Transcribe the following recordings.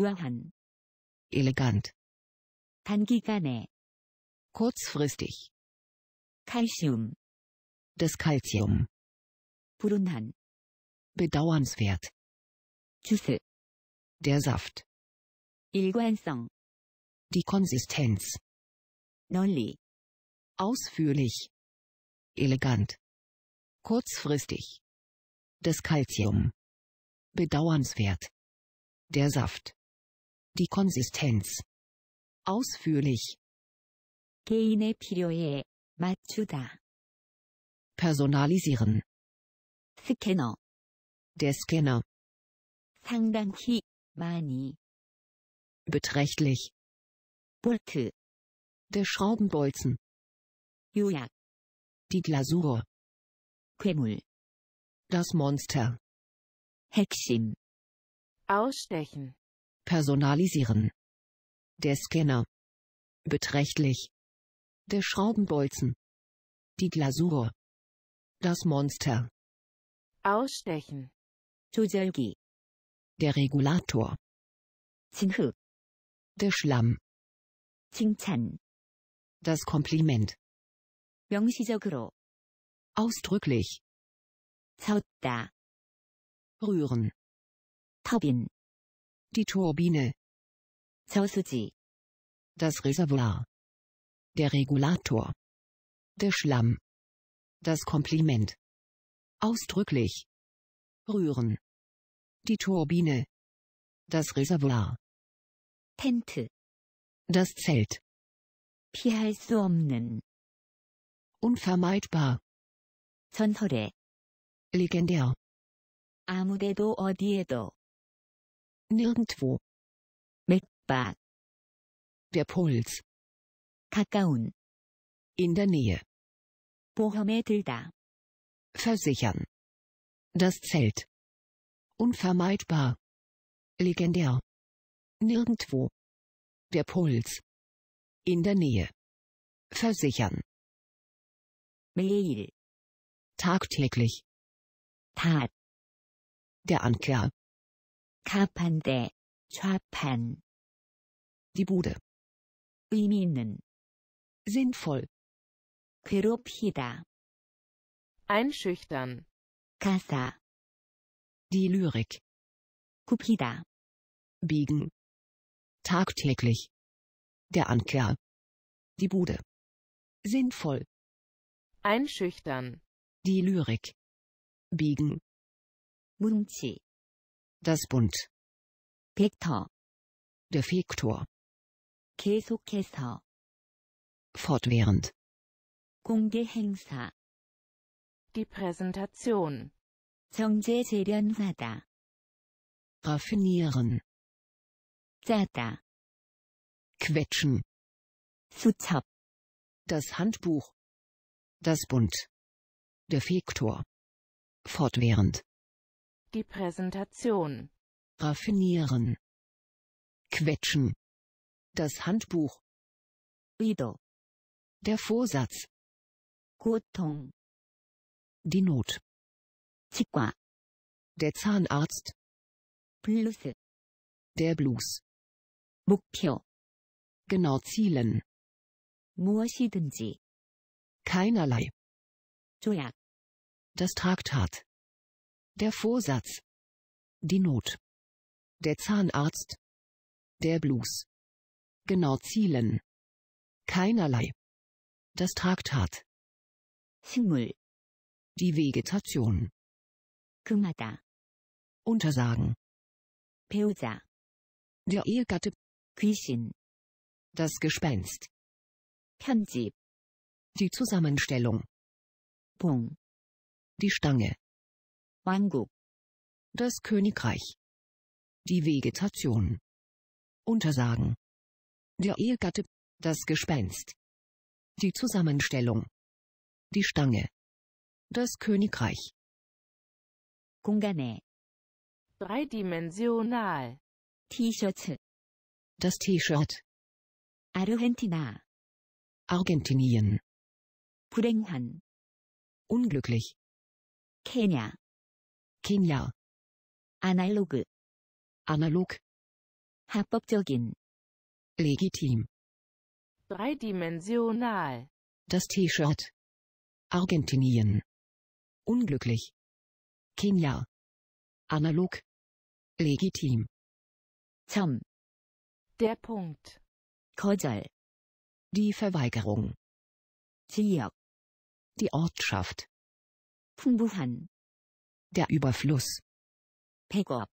우아한 elegant 단기간에 kurzfristig 칼슘 das Calcium 불운한 bedauernswert 주스 der Saft 일관성 die Konsistenz 널리 ausführlich elegant kurzfristig das Calcium bedauernswert der Saft die Konsistenz. Ausführlich. 개인의 필요에 맞추다. Personalisieren. Scanner. Der Scanner. 상당히 많이. Beträchtlich. 볼트. Der Schraubenbolzen. 요약. Die Glasur. 괴물. Das Monster. 핵심. Ausstechen. Personalisieren. Der Scanner. Beträchtlich. Der Schraubenbolzen. Die Glasur. Das Monster. Ausstechen. 조절기. Der Regulator. 진흙. Der Schlamm. 칭찬. Das Kompliment. 명시적으로. Ausdrücklich. 섰다. Rühren. 터빈 die Turbine, 저수지, das Reservoir, der Regulator, der Schlamm, das Kompliment, ausdrücklich, rühren, die Turbine, das Reservoir, Tente, das Zelt, 피할 수 unvermeidbar, 전설의, legendär, 아무데도 어디에도, nirgendwo. Mekbar. Der Puls. 가까운. In der Nähe. 보험에 들다. Versichern. Das Zelt. Unvermeidbar. Legendär. Nirgendwo. Der Puls. In der Nähe. Versichern. 매일. Tagtäglich. Tat. Der Anker. 가판대, 좌판. Die Bude. 의미 있는. Sinnvoll. 괴롭히다. Einschüchtern. 가사. Die Lyrik. 굽히다. Biegen. Tagtäglich. Der Anker. Die Bude. Sinnvoll. Einschüchtern. Die Lyrik. Biegen. 뭉치. Das Bund. 벡터. Der Vektor. 계속해서. Fortwährend. 공개 Die Präsentation. 정제 재련하다. Raffinieren. 짜다. Quetschen. 수첩. Das Handbuch. Das Bund. Der Vektor. Fortwährend. Die Präsentation. Raffinieren. Quetschen. Das Handbuch. Wieder. Der Vorsatz. 고통. Die Not. 치과. Der Zahnarzt. Blüse. Der Blues. 목표. Genau zielen. 무엇이든지. Keinerlei. 조약. Das Traktat. Der Vorsatz. Die Not. Der Zahnarzt. Der Blues. Genau zielen. Keinerlei. Das Traktat. 식물. Die Vegetation. 금하다. Untersagen. Peuza. Der Ehegatte. Küchen. Das Gespenst. 편집. Die Zusammenstellung. Pung. Die Stange. Mango. Das Königreich. Die Vegetation. Untersagen. Der Ehegatte. Das Gespenst. Die Zusammenstellung. Die Stange. Das Königreich. 공간에. Dreidimensional. T-Shirt. Das T-Shirt. Argentina. Argentinien. 불행한. Unglücklich. Kenia. Kenya. 아날로그. analog 합법적인 legitim dreidimensional das T-Shirt Argentinien unglücklich Kenia analog legitim 점 der Punkt Kodal. die Verweigerung 지역 die Ortschaft 풍부한 der Überfluss. Backup.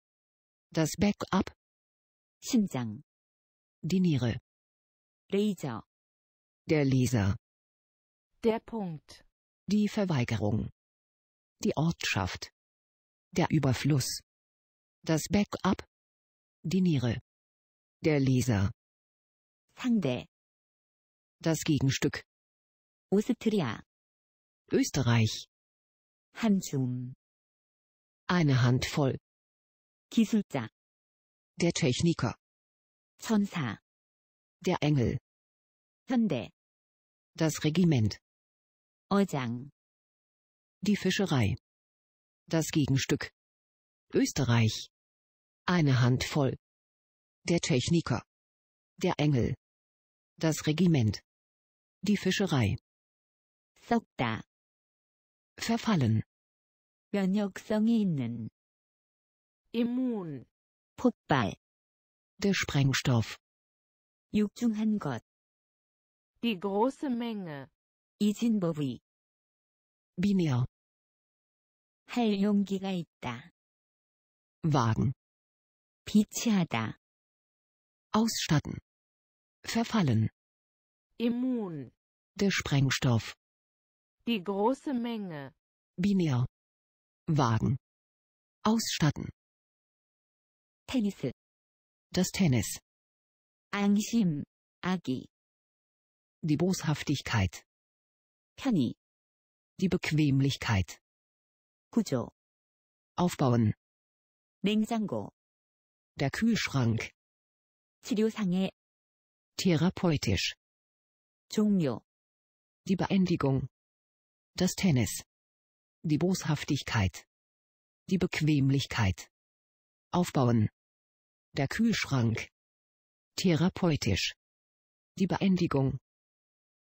Das Backup. 심장. Die Niere. Laser. Der Laser. Der Punkt. Die Verweigerung. Die Ortschaft. Der Überfluss. Das Backup. Die Niere. Der Laser. 상대. Das Gegenstück. 오스트리아. Österreich. Hansum. Eine Handvoll. 기술자. Der Techniker. 천사. Der Engel. 현대. Das Regiment. 어장. Die Fischerei. Das Gegenstück. Österreich. Eine Handvoll. Der Techniker. Der Engel. Das Regiment. Die Fischerei. 썩다. Verfallen. 면역성이 있는 immun 폭발 der Sprengstoff 육중한 것 die große Menge 이진 범위 binär 할 용기가 있다 wagen 비치하다 ausstatten verfallen immun der Sprengstoff die große Menge binär Wagen. Ausstatten. Tennis. Das Tennis. 앙심, 아기. Die Boshaftigkeit. 편의. Die Bequemlichkeit. Kujo. Aufbauen. 냉장고. Der Kühlschrank. 치료상해. Therapeutisch. 종료. Die Beendigung. Das Tennis. Die Boshaftigkeit. Die Bequemlichkeit. Aufbauen. Der Kühlschrank. Therapeutisch. Die Beendigung.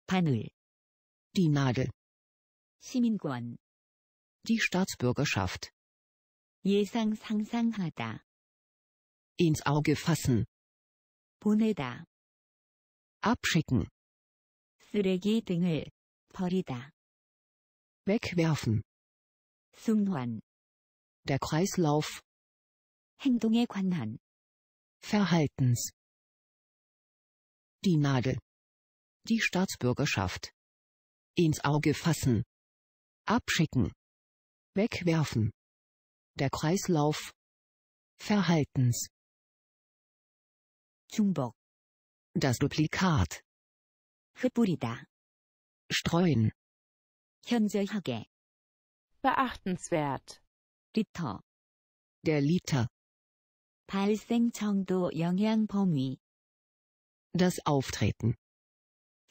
Panel, Die Nadel. 시민권. Die Staatsbürgerschaft. 예상 상상하다. Ins Auge fassen. 보내다. Abschicken. 쓰레기 등을 버리다. Wegwerfen. 승환 der Kreislauf 행동에 관한 Verhaltens die Nadel die Staatsbürgerschaft ins Auge fassen abschicken wegwerfen der Kreislauf Verhaltens 중복 das Duplikat 흩뿌리다 streuen 현저하게 beachtenswert. Liter. Der Liter. 발생 정도 영향 범위. Das Auftreten.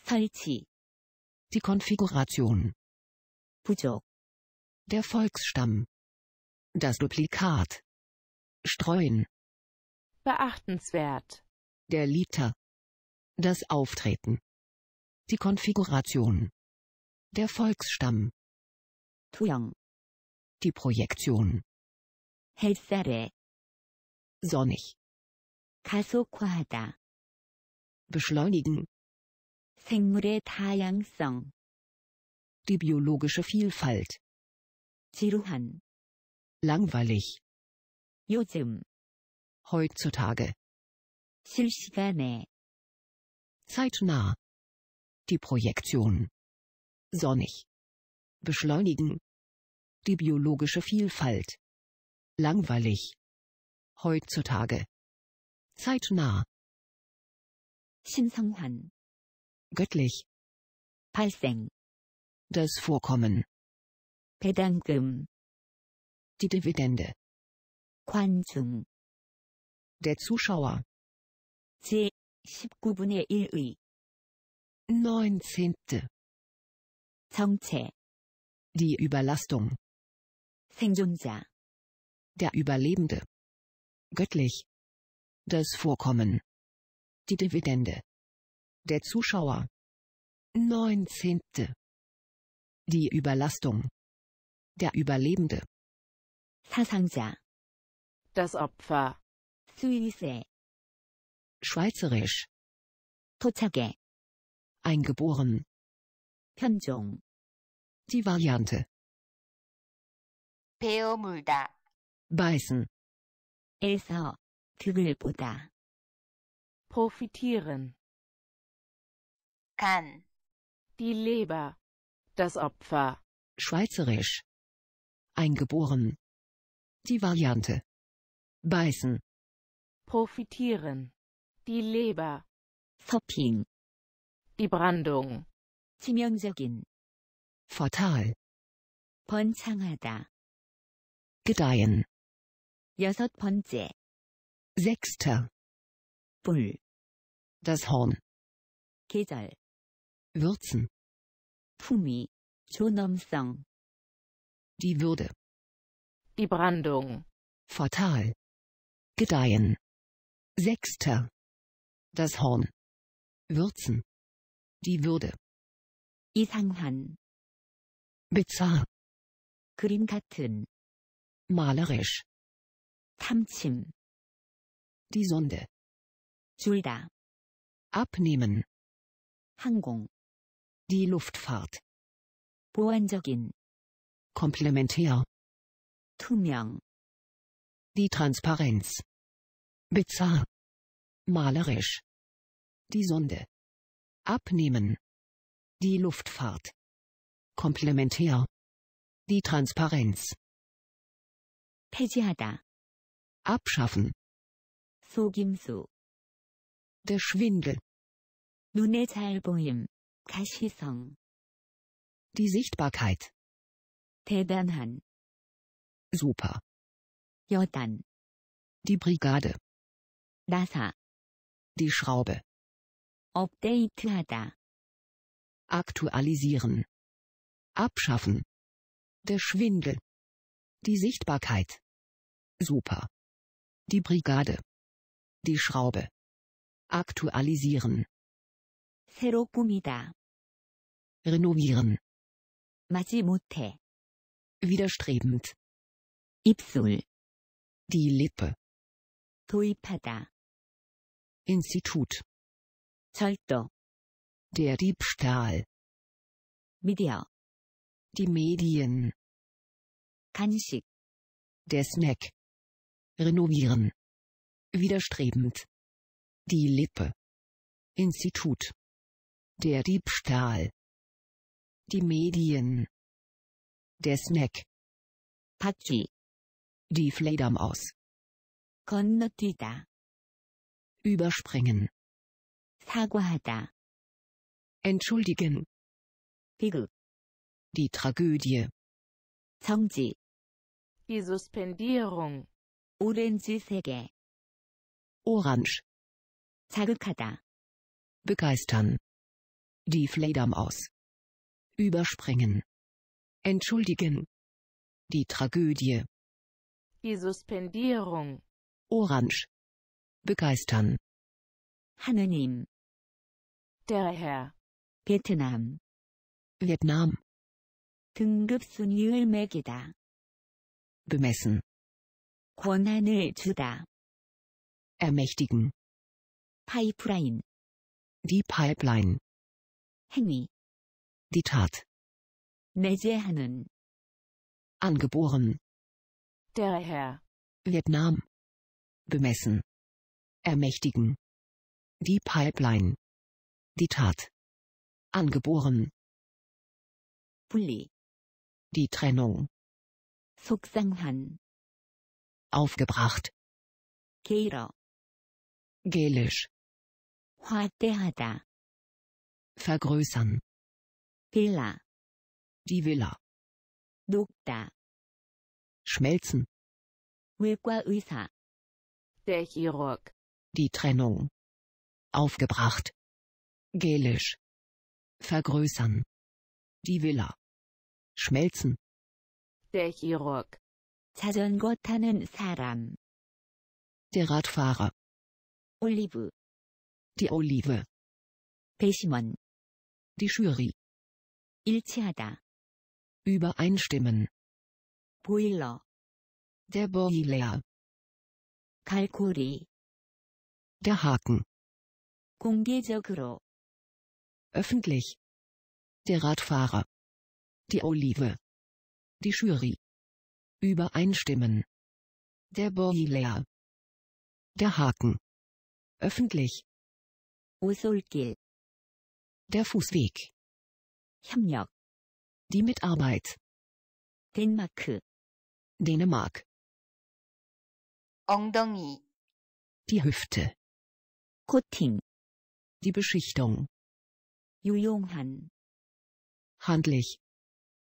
설치. Die Konfiguration. 부족. Der Volksstamm. Das Duplikat. Streuen. Beachtenswert. Der Liter. Das Auftreten. Die Konfiguration. Der Volksstamm. 투영 die Projektion. 헬사래. sonnig. 가속화하다. beschleunigen. 생물의 다양성. die biologische Vielfalt. 지루한. langweilig. 요즘. heutzutage. 실시간에. zeitnah. die Projektion. sonnig. beschleunigen die biologische Vielfalt. Langweilig. Heutzutage. Zeitnah. 신성환. Göttlich. 발생. Das Vorkommen. 배당금. Die Dividende. 관중. Der Zuschauer. 제 19분의 1의. 19. 정체. Die Überlastung. 생존자. Der Überlebende. Göttlich. Das Vorkommen. Die Dividende. Der Zuschauer. Neunzehnte. Die Überlastung. Der Überlebende. 사상자. Das Opfer. 수일세. Schweizerisch. 도착해. Eingeboren. 편종. Die Variante. 베어물다. beißen. 에서 등을 보다. profitieren. 간. die Leber. das Opfer. schweizerisch. eingeboren. die Variante. beißen. profitieren. die Leber. 서핑. die Brandung. 치명적인. fatal. 번창하다 gedeihen. 여섯 번째. Sechster. 뿔. Das Horn. 계절. Würzen. 품위. 존엄성. Die Würde. Die Brandung. Fatal. Gedeihen. Sechster. Das Horn. Würzen. Die Würde. 이상한. Bizarr. 그림 같은 malerisch. Tamchim. Die Sonde. 줄다. Abnehmen. 항공. Die Luftfahrt. Boanjogin. Komplementär. Tumyang. Die Transparenz. Bizarr. Malerisch. Die Sonde. Abnehmen. Die Luftfahrt. Komplementär. Die Transparenz. 폐지하다. abschaffen. 속임수. Der Schwindel. 눈에 잘 보임. 가시성. Die Sichtbarkeit. 대단한. Super. 여단. Die Brigade. 나사. Die Schraube. 업데이트하다. Aktualisieren. Abschaffen. Der Schwindel. Die Sichtbarkeit. Super. Die Brigade. Die Schraube. Aktualisieren. 새로 꾸미다. Renovieren. 마지못해. Widerstrebend. Ipsul. Die Lippe. 도입하다. Institut. 절도. Der Diebstahl. Media. Die Medien. 간식. Der Snack. Renovieren. Widerstrebend. Die Lippe. Institut. Der Diebstahl. Die Medien. Der Snack. Patschi. Die Fledermaus. 건너뛰다. Überspringen. 사과하다. Entschuldigen. 비극. Die Tragödie. 성지. Die Suspendierung. 오렌지 Orange. 자극하다. Begeistern. Die Fledermaus. Überspringen. Entschuldigen. Die Tragödie. Die Suspendierung. Orange. Begeistern. 하느님. Der Herr. 베트남. Vietnam. 등급순위를 매기다. Bemessen. 권한을 주다. ermächtigen. Pipeline. Die Pipeline. 행위. Die Tat. 내재하는. Angeboren. Der Daher. Vietnam. Bemessen. Ermächtigen. Die Pipeline. Die Tat. Angeboren. Bully. Die Trennung. 속상한 aufgebracht. 길어. gelisch. 확대하다. vergrößern. 빌라. die Villa. 녹다. schmelzen. 외과 의사. der Chirurg. die Trennung. aufgebracht. gelisch. vergrößern. die Villa. schmelzen. der Chirurg. 자전거 타는 사람. Der Radfahrer. Olive. Die Olive. 배심원. Die Jury. 일치하다. Übereinstimmen. Boiler. Der Boiler. 갈고리. Der Haken. 공개적으로. Öffentlich. Der Radfahrer. Die Olive. Die Jury. Übereinstimmen. Der Boiler. Der Haken. Öffentlich. 우솔길. Der Fußweg. 협력. Die Mitarbeit. Dänemark. Dänemark. 엉덩이. Die Hüfte. 코팅. Die Beschichtung. 유용한. Handlich.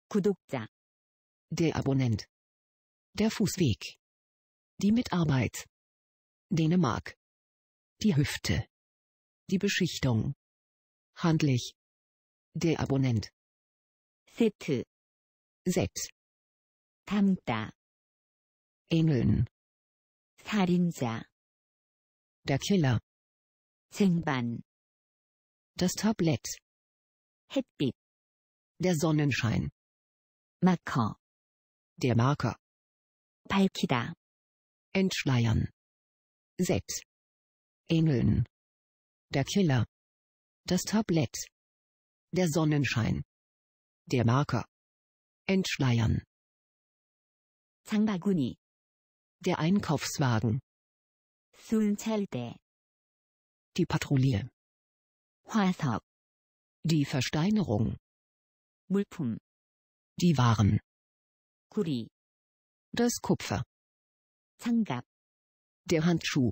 구독자. Der Abonnent. Der Fußweg. Die Mitarbeit. Dänemark. Die Hüfte. Die Beschichtung. Handlich. Der Abonnent. Sitte. Set. Tamta. ähneln. 살인자. Der Killer. Zingban. Das Tablett. Hetbit. Der Sonnenschein. Marker. Der Marker. 밝히다. Entschleiern. 6. Engeln. Der Killer. Das Tablett. Der Sonnenschein. Der Marker. Entschleiern. 장바구니. Der Einkaufswagen. 순찰대. Die Patrouille. 화석. Die Versteinerung. 물품. Die Waren. 구리. Das Kupfer. 장갑. Der Handschuh.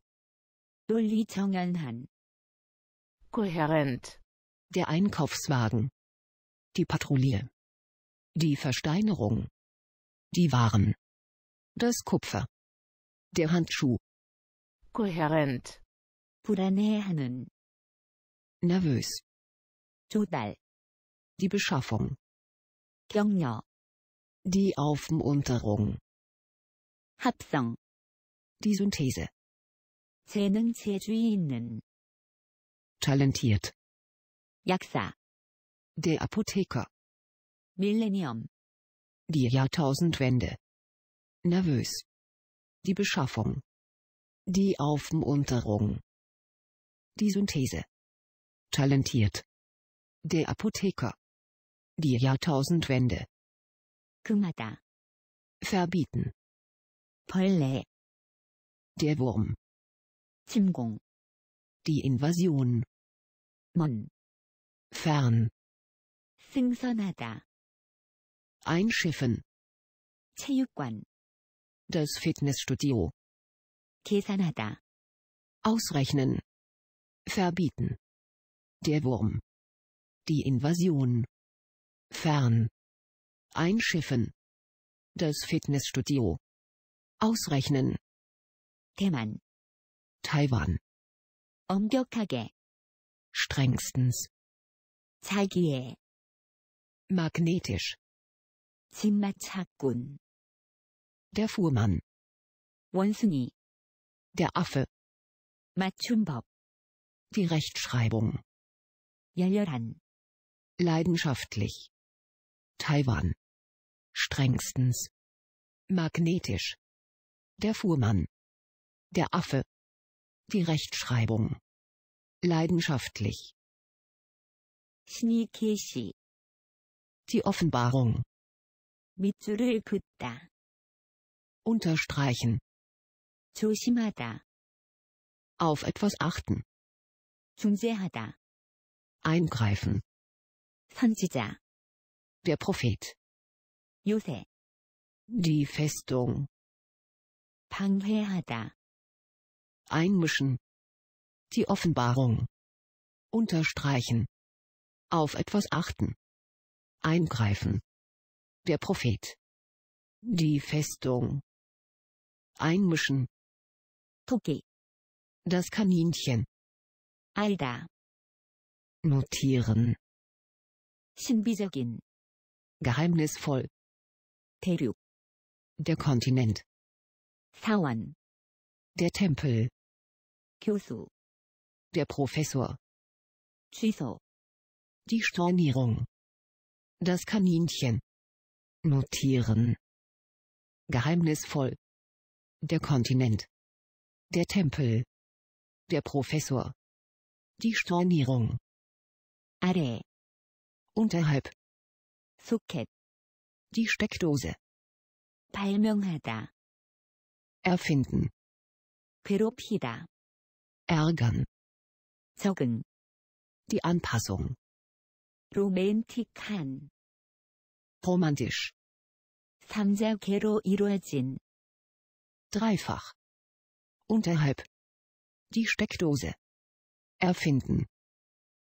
논리 정연한. Kohärent. Der Einkaufswagen. Die Patrouille. Die Versteinerung. Die Waren. Das Kupfer. Der Handschuh. Kohärent. 불안해하는. Nervös. 조달. Die Beschaffung. 경력. Die Aufmunterung. 합성. Die Synthese. 재능 재주 있는. Talentiert. 약사. Der Apotheker. Millennium. Die Jahrtausendwende. Nervös. Die Beschaffung. Die Aufmunterung. Die Synthese. Talentiert. Der Apotheker. Die Jahrtausendwende. 그마다. Verbieten. Pollet. Der Wurm. 침공. Die Invasion. 먼. Fern. 승선하다. Einschiffen. 체육관. Das Fitnessstudio. 계산하다. Ausrechnen. Verbieten. Der Wurm. Die Invasion. Fern. Einschiffen. Das Fitnessstudio ausrechnen. 대만 Taiwan 엄격하게 strengstens 자기의 magnetisch 진마차꾼 der Fuhrmann 원숭이 der Affe 맞춤법 die Rechtschreibung 열렬한 leidenschaftlich Taiwan strengstens magnetisch der Fuhrmann. Der Affe. Die Rechtschreibung. Leidenschaftlich. 신이계시. Die Offenbarung. 밑줄을 Unterstreichen. 조심하다. Auf etwas achten. 중재하다. Eingreifen. 선지자. Der Prophet. 요새. Die Festung. 방해하다. Einmischen. Die Offenbarung. Unterstreichen. Auf etwas achten. Eingreifen. Der Prophet. Die Festung. Einmischen. 토끼. Das Kaninchen. Alda. Notieren. 신비적인. Geheimnisvoll. 대륙. Der Kontinent. Sawan. Der Tempel. Kyushu. Der Professor. Chiso. Die Stornierung. Das Kaninchen. Notieren. Geheimnisvoll. Der Kontinent. Der Tempel. Der Professor. Die Stornierung. Are. Unterhalb. Socket. Die Steckdose. 발명하다 erfinden 괴롭히다 ärgern 적응 die Anpassung romantik한 romantisch 삼자계로 이루어진 dreifach unterhalb die Steckdose erfinden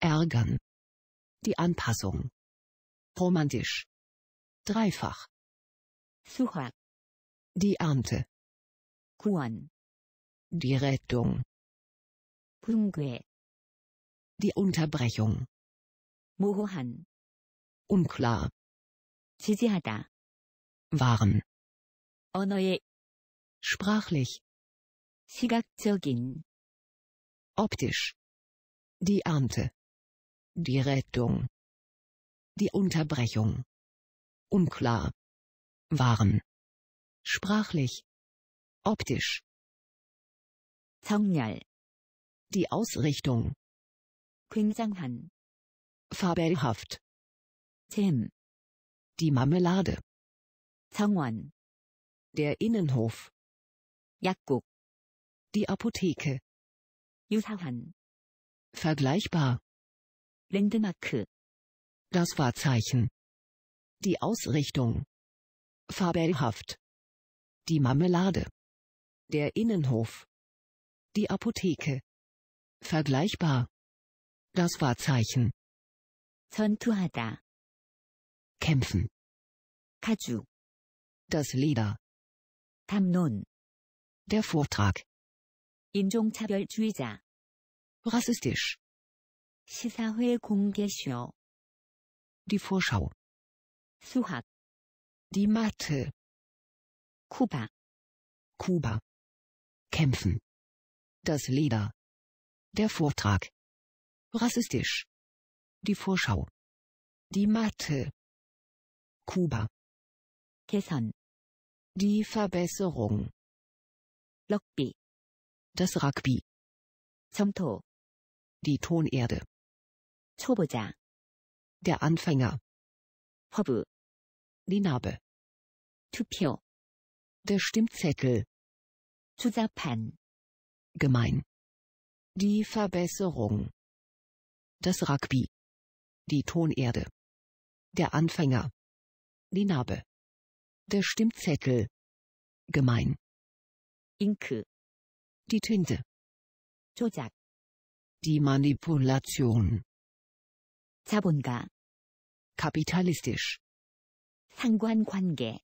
ärgern die Anpassung romantisch dreifach Suha. die Ernte 구원 Die Rettung 붕괴 Die Unterbrechung Mohohan. Unklar 지지하다 Waren Onoe. Sprachlich 시각적인 Optisch Die Ernte Die Rettung Die Unterbrechung Unklar. Waren. Sprachlich. Optisch. 성렬. Die Ausrichtung. 굉장한. Fabelhaft. 잼. Die Marmelade. 정원. Der Innenhof. 약국. Die Apotheke. 유사한. Vergleichbar. 랜드마크. Das Wahrzeichen. Die Ausrichtung. Fabelhaft. Die Marmelade. Der Innenhof. Die Apotheke. Vergleichbar. Das Wahrzeichen. 전투하다. Kämpfen. Kaju. Das Leder. Tamnun. Der Vortrag. 인종차별주의자. Rassistisch. 시사회 공개쇼. Die Vorschau. 수학. Die Mathe. Kuba. Kuba. Kämpfen. Das Leder. Der Vortrag. Rassistisch. Die Vorschau. Die Mathe. Kuba. 개선. Die Verbesserung. Rugby. Das Rugby. Zomto. Die Tonerde. 초보자. Der Anfänger. Hobu. Die Narbe. Tupio. Der Stimmzettel. 주자판 gemein die Verbesserung das Rugby die Tonerde der Anfänger die Narbe der Stimmzettel gemein Ink die Tinte 조작 die Manipulation 자본가 kapitalistisch 상관관계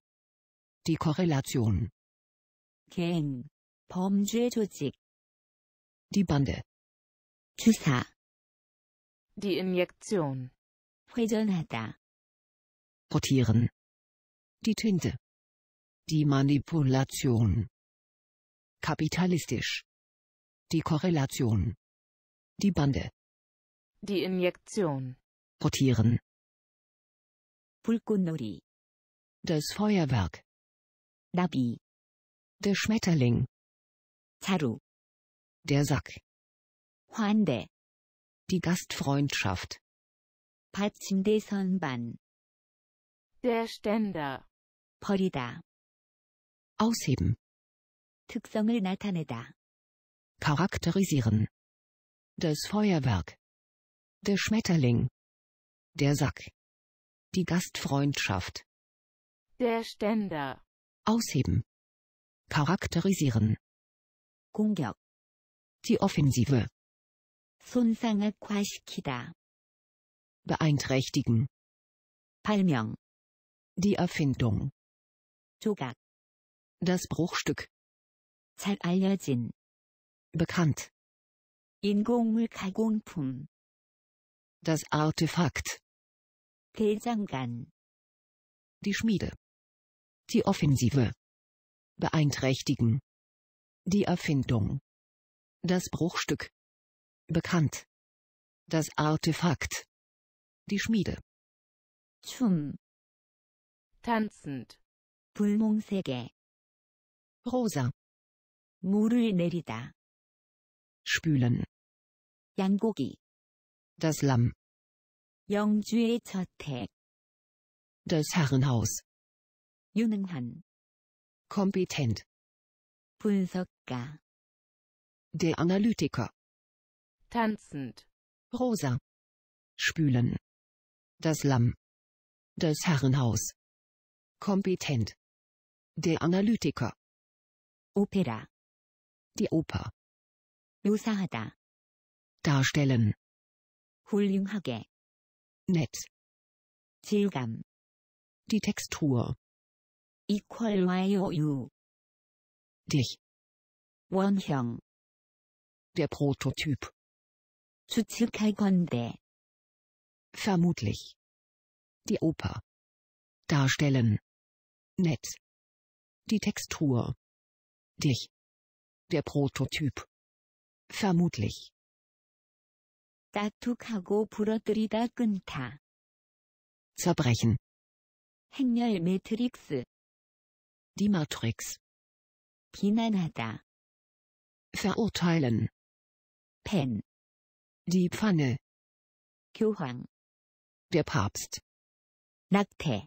die Korrelation 갱 범죄 조직 Die Bande 주사 Die Injektion 회전하다 Rotieren Die Tinte Die Manipulation Kapitalistisch Die Korrelation Die Bande Die Injektion Rotieren 불꽃놀이 Das Feuerwerk Nabi Der Schmetterling 자루. Der Sack. 환대. Die Gastfreundschaft. 받침대 선반. Der Ständer. 버리다. Ausheben. 특성을 나타내다. Charakterisieren. Das Feuerwerk. Der Schmetterling. Der Sack. Die Gastfreundschaft. Der Ständer. Ausheben. Charakterisieren. 공격. Die Offensive. 손상을 과시키다. Beeinträchtigen. 발명. Die Erfindung. 조각. Das Bruchstück. 잘 알려진. Bekannt. 인공물 가공품. Das Artefakt. 대장간. Die Schmiede. Die Offensive. Beeinträchtigen. Die Erfindung. Das Bruchstück. Bekannt. Das Artefakt. Die Schmiede. Chum. tanzend. Pulmungsäge. rosa. 물을 Nerida. spülen. Yangogi. das Lamm. 영주의 저택. das Herrenhaus. 유능한. kompetent. 분석가 der Analytiker tanzend rosa spülen das Lamm das Herrenhaus kompetent der Analytiker Opera die Oper 묘사하다 darstellen 훌륭하게 nett 질감 die Textur equal you dich. 원형. Der Prototyp. Zu 추측할 건데. Vermutlich. Die Oper. Darstellen. Nett. Die Textur. Dich. Der Prototyp. Vermutlich. Datukago 부러뜨리다 끈타. Zerbrechen. 행렬 Matrix. Die Matrix. 비난하다. verurteilen. pen. Die Pfanne. 교황. Der Papst. 낙태.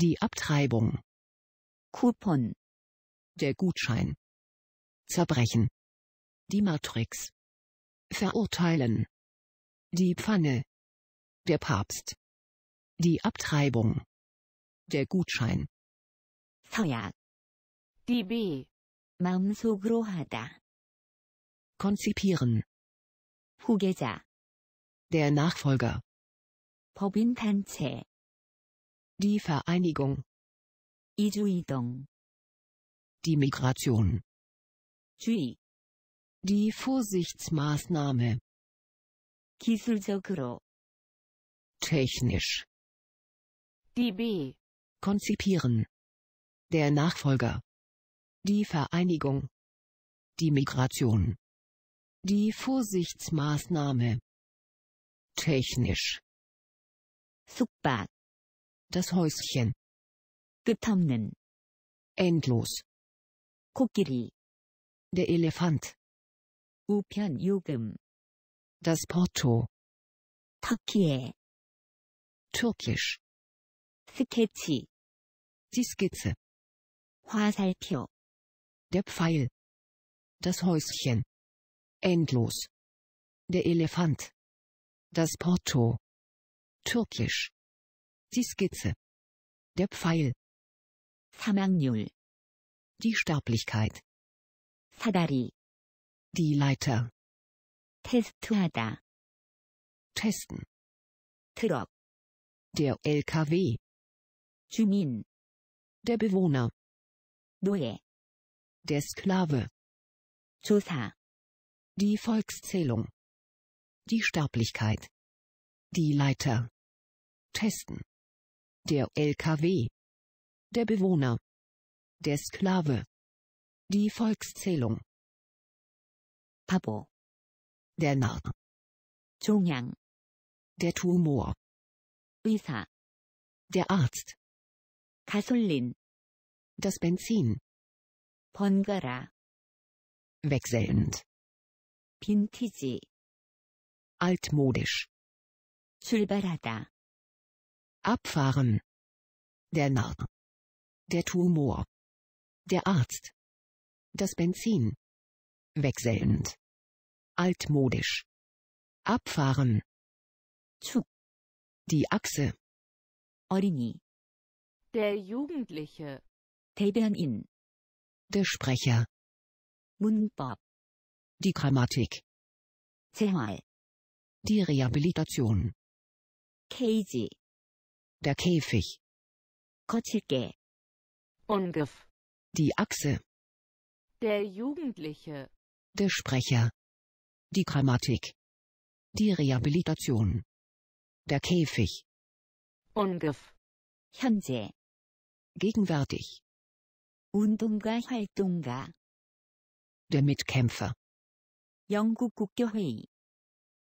Die Abtreibung. 쿠폰. Der Gutschein. Zerbrechen. Die Matrix. Verurteilen. Die Pfanne. Der Papst. Die Abtreibung. Der Gutschein. 서약. Die B. 마음속으로 하다. konzipieren. 후계자. Der Nachfolger. 법인단체. Die Vereinigung. 이주이동. Die Migration. 주의. Die Vorsichtsmaßnahme. 기술적으로. Technisch. DB. Konzipieren. Der Nachfolger die Vereinigung, die Migration, die Vorsichtsmaßnahme, technisch, 숙박, das Häuschen, 끝없는, endlos, Kokiri. der Elefant, Upian 요금, das Porto, 터키에, türkisch, 스케치, die Skizze, 화살표, der Pfeil. Das Häuschen. Endlos. Der Elefant. Das Porto. Türkisch. Die Skizze. Der Pfeil. 사망률. Die Sterblichkeit. Sadari. Die Leiter. Testuada. Testen. 트럭. Der LKW. Jumin. Der Bewohner. Noe. Der Sklave. 조사. Die Volkszählung. Die Sterblichkeit. Die Leiter. Testen. Der LKW. Der Bewohner. Der Sklave. Die Volkszählung. Pabo. Der Narr. 종양. Der Tumor. 의사. Der Arzt. 가솔린. Das Benzin. 번갈아 wechselnd 빈티지 altmodisch 출발하다 abfahren der Narr der Tumor der Arzt das Benzin wechselnd altmodisch abfahren zug die Achse 어린이 der Jugendliche 대변인 der Sprecher. 문법. Die Grammatik. 생활. Die Rehabilitation. 케이지. Der Käfig. 거칠게. Ungriff. Die Achse. Der Jugendliche. Der Sprecher. Die Grammatik. Die Rehabilitation. Der Käfig. Ungriff. 현재. Gegenwärtig. 운동가 활동가 Der Mitkämpfer 영국 국교회의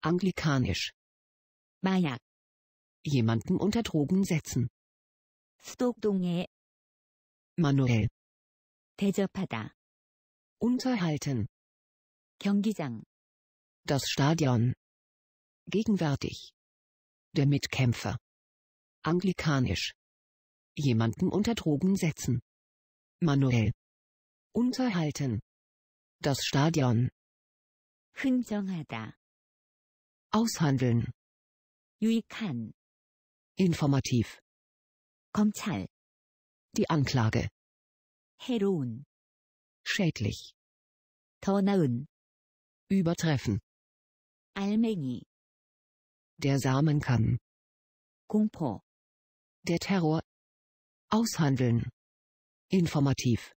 Anglikanisch 마약 Jemanden unter Drogen setzen 수독동의 Manuel 대접하다 Unterhalten 경기장 Das Stadion Gegenwärtig Der Mitkämpfer Anglikanisch Jemanden unter Drogen setzen manuell unterhalten das Stadion 흥정하다 aushandeln 유익한 informativ 검찰 die Anklage 해로운 schädlich 더 나은 übertreffen 알맹이 der Samenkamm 공포 der Terror aushandeln Informativ.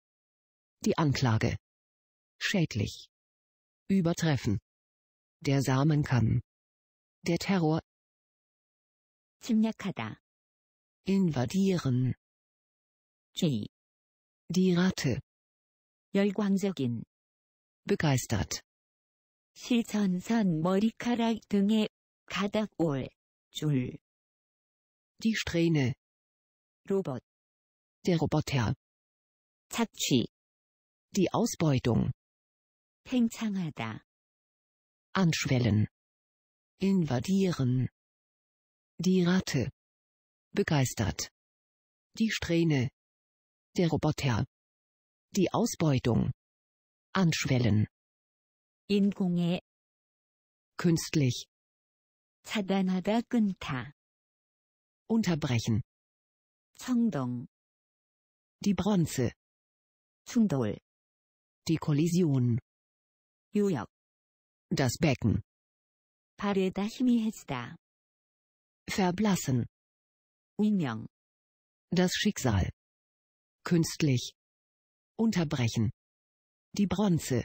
Die Anklage. Schädlich. Übertreffen. Der Samen kann. Der Terror. 침략하다. Invadieren. J. Die Ratte. 열광적인. Begeistert. 시선선 머리카락 등의 가닥 올, 줄. Die Strähne. Robot. Der Roboter. 착취. Die Ausbeutung. 팽창하다. Anschwellen. Invadieren. Die Ratte. Begeistert. Die Strähne. Der Roboter. Die Ausbeutung. Anschwellen. 인공해. Künstlich. 차단하다 끊다. Unterbrechen. 청동. Die Bronze. 충돌. Die Kollision. 요역. Das Becken. 바래다 희미해지다. Verblassen. 운명. Das Schicksal. Künstlich. Unterbrechen. Die Bronze.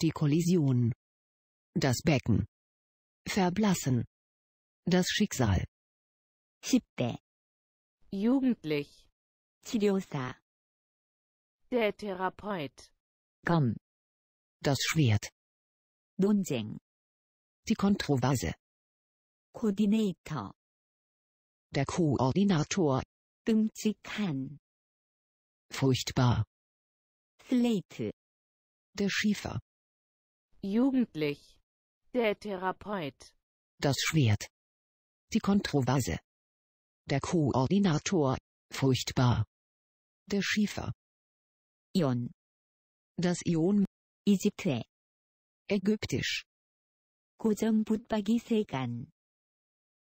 Die Kollision. Das Becken. Verblassen. Das Schicksal. 10대. Jugendlich. 치료사. Der Therapeut kann das Schwert 논쟁 die Kontroverse Koordinator der Koordinator 끔찍한 furchtbar Slate der Schiefer Jugendlich der Therapeut das Schwert die Kontroverse der Koordinator furchtbar der Schiefer Ion. Das Ion. 이집트의 ägyptisch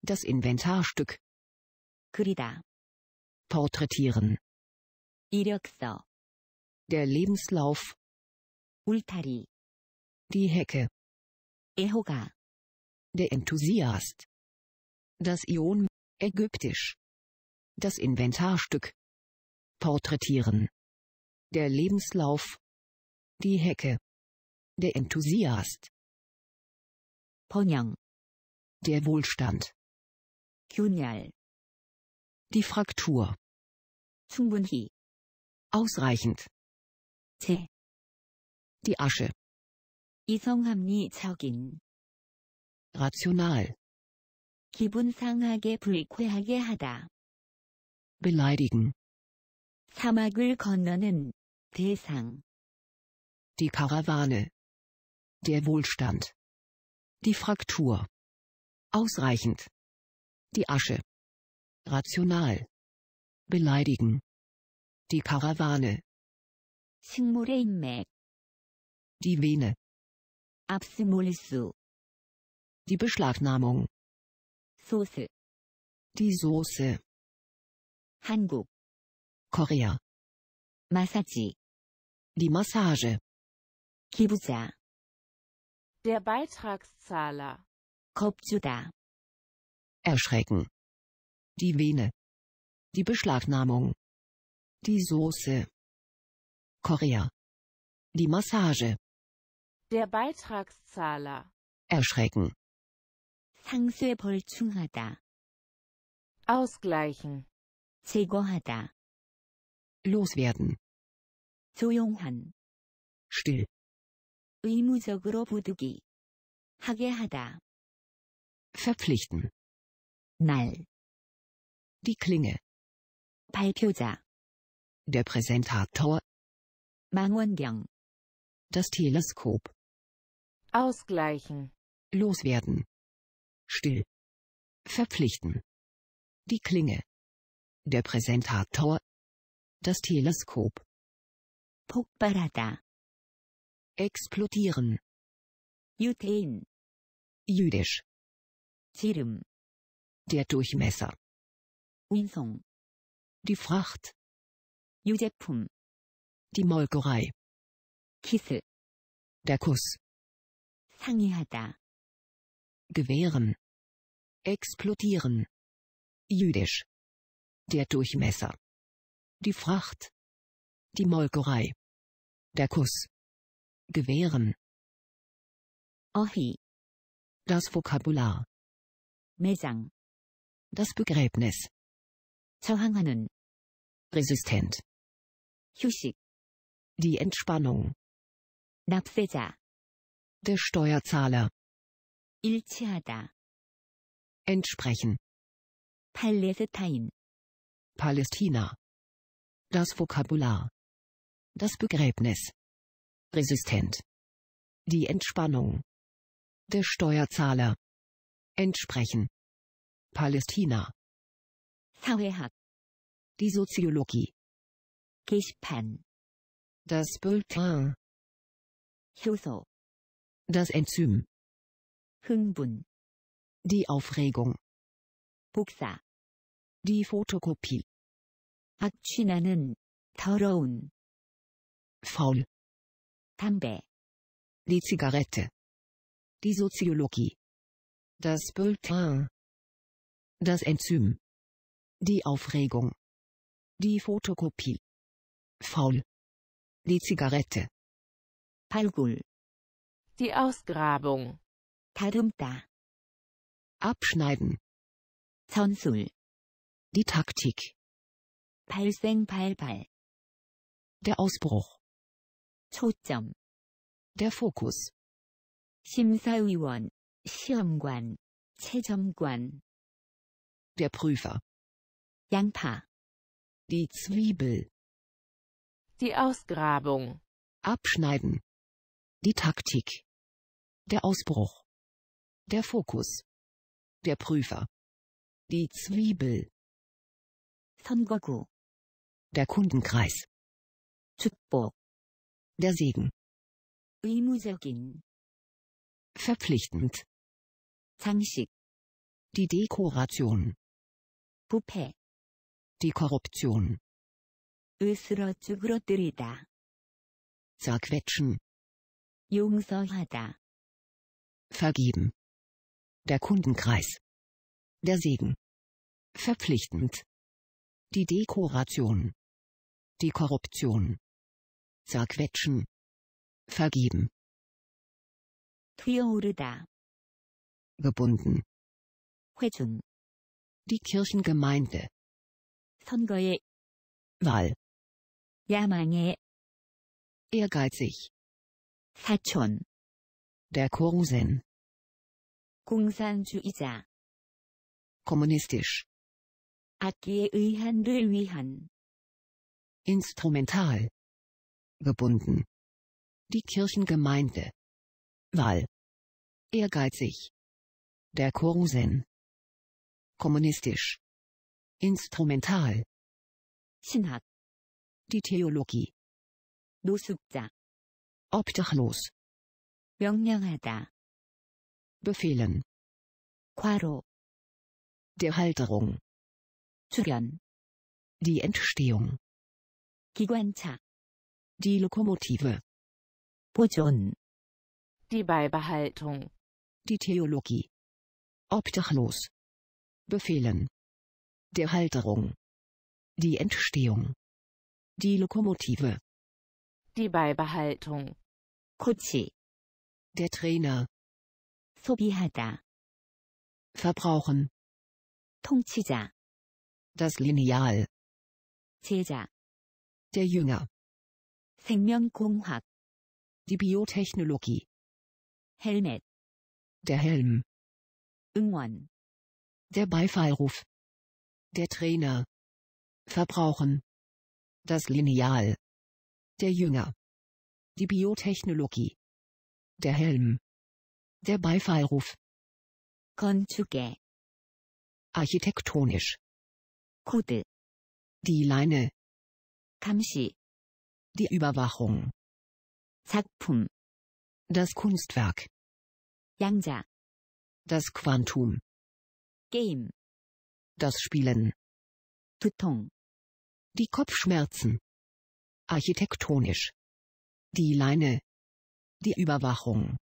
Das Inventarstück 그리다 Porträtieren 이력서 Der Lebenslauf Ultari. Die Hecke Ehoga. Der Enthusiast Das Ion ägyptisch Das Inventarstück Porträtieren der Lebenslauf. Die Hecke. Der Enthusiast. Ponyang. Der Wohlstand. Kyunyal. Die Fraktur. 충분히. Ausreichend. 재. Die Asche. 이성합리적인. Rational. 기분 상하게 불쾌하게 하다. Beleidigen. 사막을 건너는. 대상 die Karawane der Wohlstand die Fraktur ausreichend die Asche rational beleidigen die Karawane 식물의 인맥 die Vene Absimulisu die Beschlagnahmung Soße die Soße 한국 Korea 마사지 die Massage. Kibusa. Der Beitragszahler. Kopzuda. Erschrecken. Die Vene. Die Beschlagnahmung. Die Soße. Korea. Die Massage. Der Beitragszahler. Erschrecken. 상수에 벌충하다. Ausgleichen. 제거하다. Loswerden. 조용한 still 의무적으로 부득이 하게 하다 verpflichten 날 die Klinge 발표자 der Präsentator 망원경 das Teleskop ausgleichen loswerden still verpflichten die Klinge der Präsentator das Teleskop 폭발하다. explodieren. 유대인. jüdisch. 지름. der Durchmesser. 운송. die Fracht. 유제품. die Molkerei. 키스. der Kuss. 상의하다. gewähren. explodieren. jüdisch. der Durchmesser. die Fracht. die Molkerei. Der Kuss. Gewähren. Ohi. Das Vokabular. 매장. Das Begräbnis. 저항하는. Resistent. 휴식. Die Entspannung. 납세자. Der Steuerzahler. 일치하다. Entsprechen. 팔레스타인. Palästina. Das Vokabular. Das Begräbnis. Resistent. Die Entspannung. Der Steuerzahler. Entsprechen. Palästina. 사회학. Die Soziologie. 게시판. Das Bulletin. Hyuso. Das Enzym. 흥분. Die Aufregung. Buxa. Die Fotokopie. 악취나는 더러운 faul. 담배. Die Zigarette. Die Soziologie. Das Bulletin. Das Enzym. Die Aufregung. Die Fotokopie. Faul. Die Zigarette. Palgul. Die Ausgrabung. Tadumta. Abschneiden. Zonsul. Die Taktik. 발생 발발. Der Ausbruch. 초점. Der Fokus. 심사위원, 시험관, 체점관. Der Prüfer. 양파. Die Zwiebel. Die Ausgrabung. Abschneiden. Die Taktik. Der Ausbruch. Der Fokus. Der Prüfer. Die Zwiebel. 선거구. Der Kundenkreis. 축복. Der Segen. 의무적인. Verpflichtend. 장식. Die Dekoration. 부패. Die Korruption. 으스러쭈그러뜨리다. Zerquetschen. 용서하다. Vergeben. Der Kundenkreis. Der Segen. Verpflichtend. Die Dekoration. Die Korruption zerquetschen, vergeben, 뛰어오르다, gebunden, 회중, die Kirchengemeinde, 선거의, Wahl, 야망의, ehrgeizig, 사촌, der Chorusen, 공산주의자, kommunistisch, 악기의 의한을 위한, instrumental, gebunden. Die Kirchengemeinde. Wahl. Ehrgeizig. Der Korusen. Kommunistisch. Instrumental. 신학. Die Theologie. 노숙자. Obdachlos. 명령하다. Befehlen. Quaro. Der Halterung. 출연. Die Entstehung. 기관차. Die Lokomotive. Bojon. Die Beibehaltung. Die Theologie. Obdachlos. Befehlen. Der Halterung. Die Entstehung. Die Lokomotive. Die Beibehaltung. Kutsi. Der Trainer. Sobihada. Verbrauchen. 통치자. Das Lineal. 제자. Der Jünger. 생명공학. Die Biotechnologie. Helmet Der Helm. 응원. Der Beifallruf. Der Trainer. Verbrauchen. Das Lineal. Der Jünger. Die Biotechnologie. Der Helm. Der Beifallruf. 건축에. Architektonisch. 코드. Die Leine. 감시. Die Überwachung. 작품. Das Kunstwerk. 양자. Das Quantum. Game. Das Spielen. 두통. Die Kopfschmerzen. Architektonisch. Die Leine. Die Überwachung.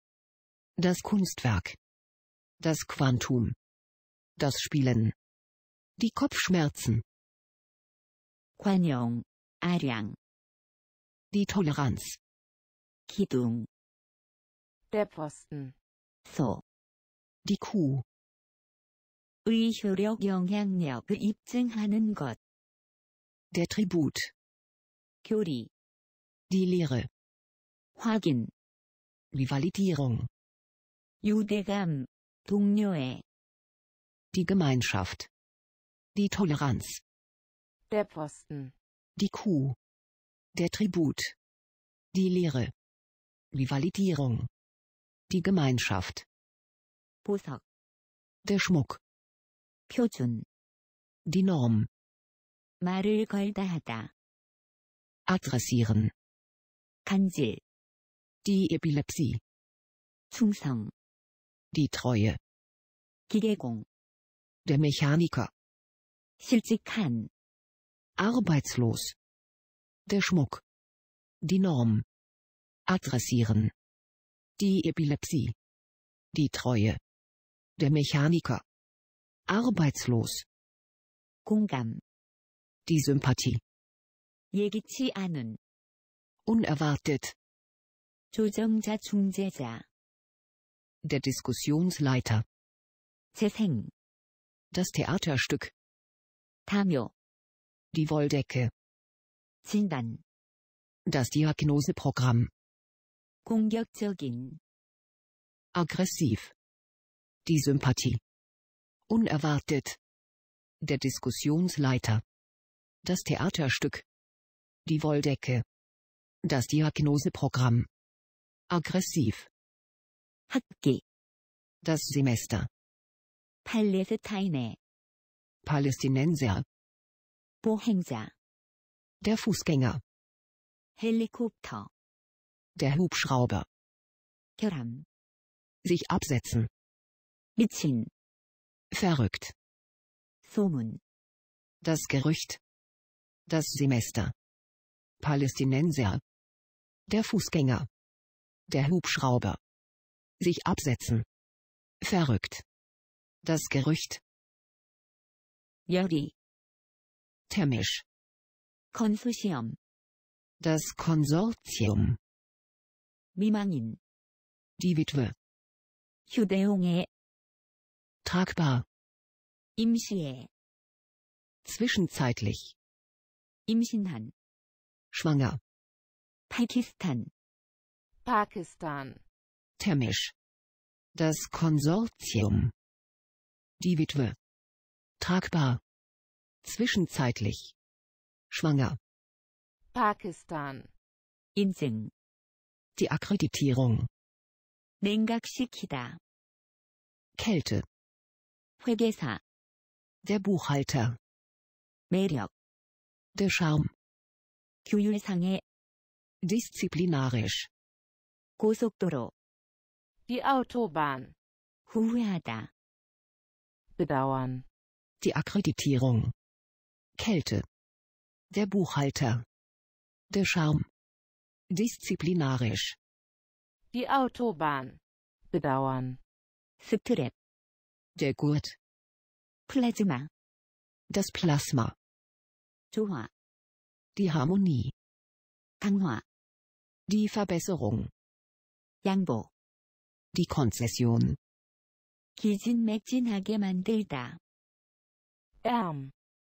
Das Kunstwerk. Das Quantum. Das Spielen. Die Kopfschmerzen. 관용, 아량. Die Toleranz. Kidung. Der Posten. So. Die Kuh. 의효력 영향력을 입증하는 것. Der Tribut. 교리. Die Lehre. 확인. Rivalidierung. 유대감, 동료애. Die Gemeinschaft. Die Toleranz. Der Posten. Die Kuh. Der Tribut. Die Lehre. Die Validierung. Die Gemeinschaft. 보석. Der Schmuck. 표준. Die Norm. 말을 걸다 하다. Adressieren. 간질. Die Epilepsie. 충성. Die Treue. 기계공. Der Mechaniker. 실직한. Arbeitslos. Der Schmuck. Die Norm. Adressieren. Die Epilepsie. Die Treue. Der Mechaniker. Arbeitslos. 공감. Die Sympathie. Jegitsi 않은. Unerwartet. Der Diskussionsleiter. 재생. Das Theaterstück. 담요. Die Wolldecke. 진단 Das Diagnoseprogramm 공격적인 aggressiv die Sympathie unerwartet der Diskussionsleiter das Theaterstück die Wolldecke das Diagnoseprogramm aggressiv 학기 das Semester 팔레스타인의 Palästinenser 보행자 der Fußgänger. Helikopter. Der Hubschrauber. 결함. Sich absetzen. 미친. Verrückt. 소문. Das Gerücht. Das Semester. Palästinenser. Der Fußgänger. Der Hubschrauber. Sich absetzen. Verrückt. Das Gerücht. 열이. Thermisch. Konsortium. Das Konsortium. 미망인. Die Witwe. 휴대용해. Tragbar. 임시해. Zwischenzeitlich. 임신한. Schwanger. Pakistan. Pakistan. Thermisch. Das Konsortium. Die Witwe. Tragbar. Zwischenzeitlich. Schwanger. Pakistan. Insing. Die Akkreditierung. 냉각시키다. Kälte. 회계사. Der Buchhalter. 매력. Der Charme. 규율상해. Disziplinarisch. 고속도로. Die Autobahn. 후회하다. Bedauern. Die Akkreditierung. Kälte. Der Buchhalter. Der Charme. Disziplinarisch. Die Autobahn. Bedauern. 스트랩. Der Gurt. Plasma. Das Plasma. 조화. Die Harmonie. 강화. Die Verbesserung. Yangbo. Die Konzession. 기진맥진하게 만들다. ärm.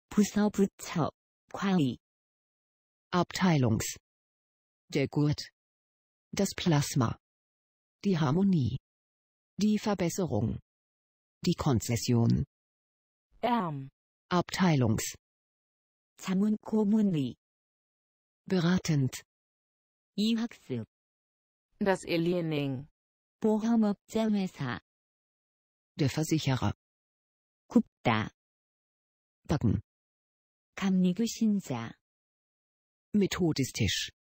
부서 부처. Quali Abteilungs Der Gurt Das Plasma Die Harmonie Die Verbesserung Die Konzession Erm Abteilungs 자문 Komuni. Beratend 이학습 Das Aliening 보험업자 회사 Der Versicherer 굽다 backen 감리교 신자. Methodistisch.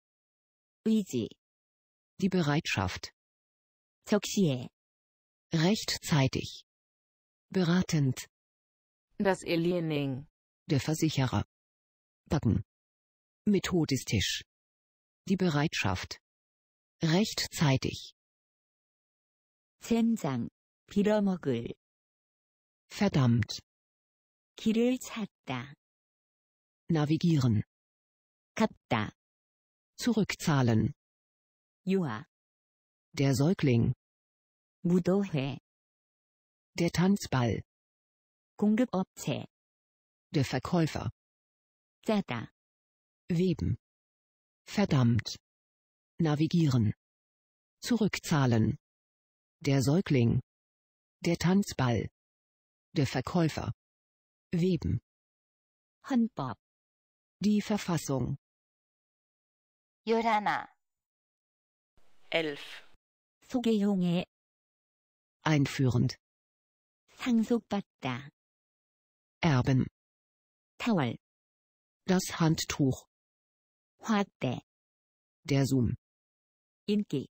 의지. Die Bereitschaft. 적시에. Rechtzeitig. Beratend. Das Aliening. Der Versicherer. Backen. Methodistisch. Die Bereitschaft. Rechtzeitig. 젠장. 빌어먹을. Verdammt. 길을 찾다. Navigieren. Katta. Zurückzahlen. Jua. Der Säugling. 무도회. Der Tanzball. 공급업체. Der Verkäufer. Zeta. Weben. Verdammt. Navigieren. Zurückzahlen. Der Säugling. Der Tanzball. Der Verkäufer. Weben. 헌법. Die Verfassung. 열하나. elf. 소개용해. Einführend. 상속받다. Erben. 타월. Das Handtuch. 화대. Der Zoom. 인기.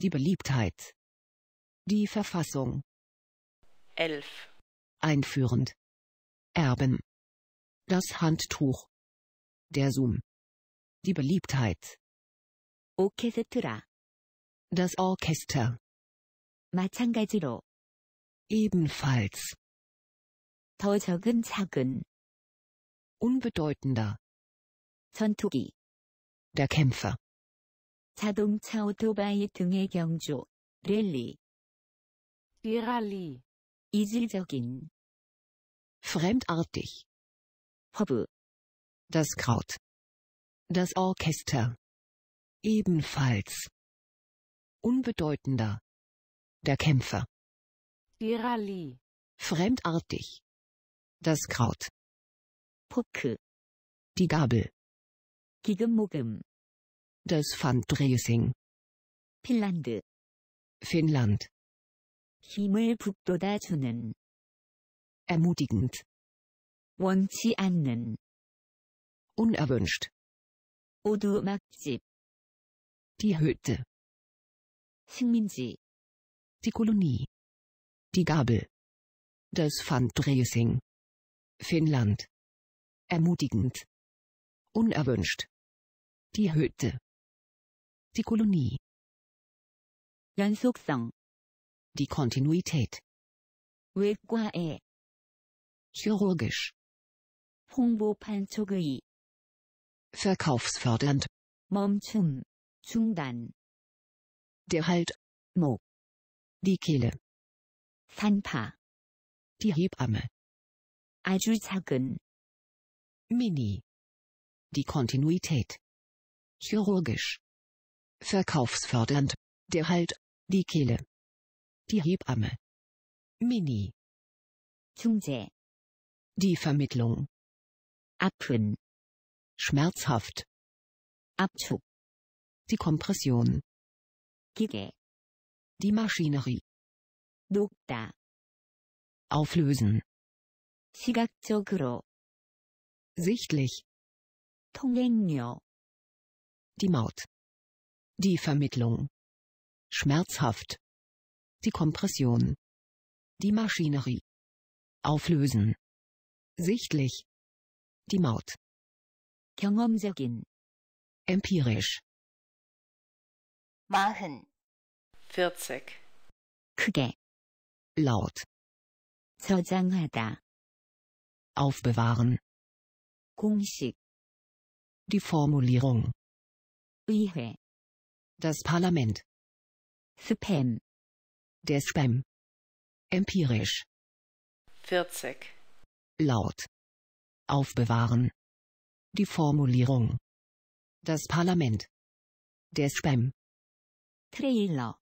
Die Beliebtheit. Die Verfassung. elf. Einführend. Erben. Das Handtuch. Der Zoom. Die Beliebtheit. 오케스트라. Das Orchester. 마찬가지로. Ebenfalls. 더 적은 작은. Unbedeutender. 전투기. Der Kämpfer. 자동차 오토바이 등의 경주. 랠리. Die Rallye. 이질적인. Fremdartig. 허브. Das Kraut. Das Orchester. Ebenfalls. Unbedeutender. Der Kämpfer. Die Rallye. Fremdartig. Das Kraut. Pucke. Die Gabel. Gigemugem. Das Fundraising. Finland. Finnland. 힘을 Ermutigend. 원치 않는. Unerwünscht. 오두막집. Die Hütte. 식민지. Die Kolonie. Die Gabel. Das Fundraising. Finnland. Ermutigend. Unerwünscht. Die Hütte. Die Kolonie. 연속성. Die Kontinuität. 외과에. chirurgisch. 홍보 판촉의 verkaufsfördernd 멈춤 중단 der Halt Mo. die Kehle 산파 die Hebamme 아주 작은 mini die Kontinuität chirurgisch verkaufsfördernd der Halt die Kehle die Hebamme mini 중재 die Vermittlung 아픈 schmerzhaft Abzug die Kompression Gige. die Maschinerie 녹다 auflösen 시각적으로 sichtlich 통행료 die Maut die Vermittlung schmerzhaft die Kompression die Maschinerie auflösen sichtlich die Maut 경험적인 empirisch 마흔 40 크게 laut 저장하다 aufbewahren 공식 die Formulierung 의회 das Parlament Spam der Spam empirisch 40 laut aufbewahren die Formulierung. Das Parlament. Der Spam. Trailer.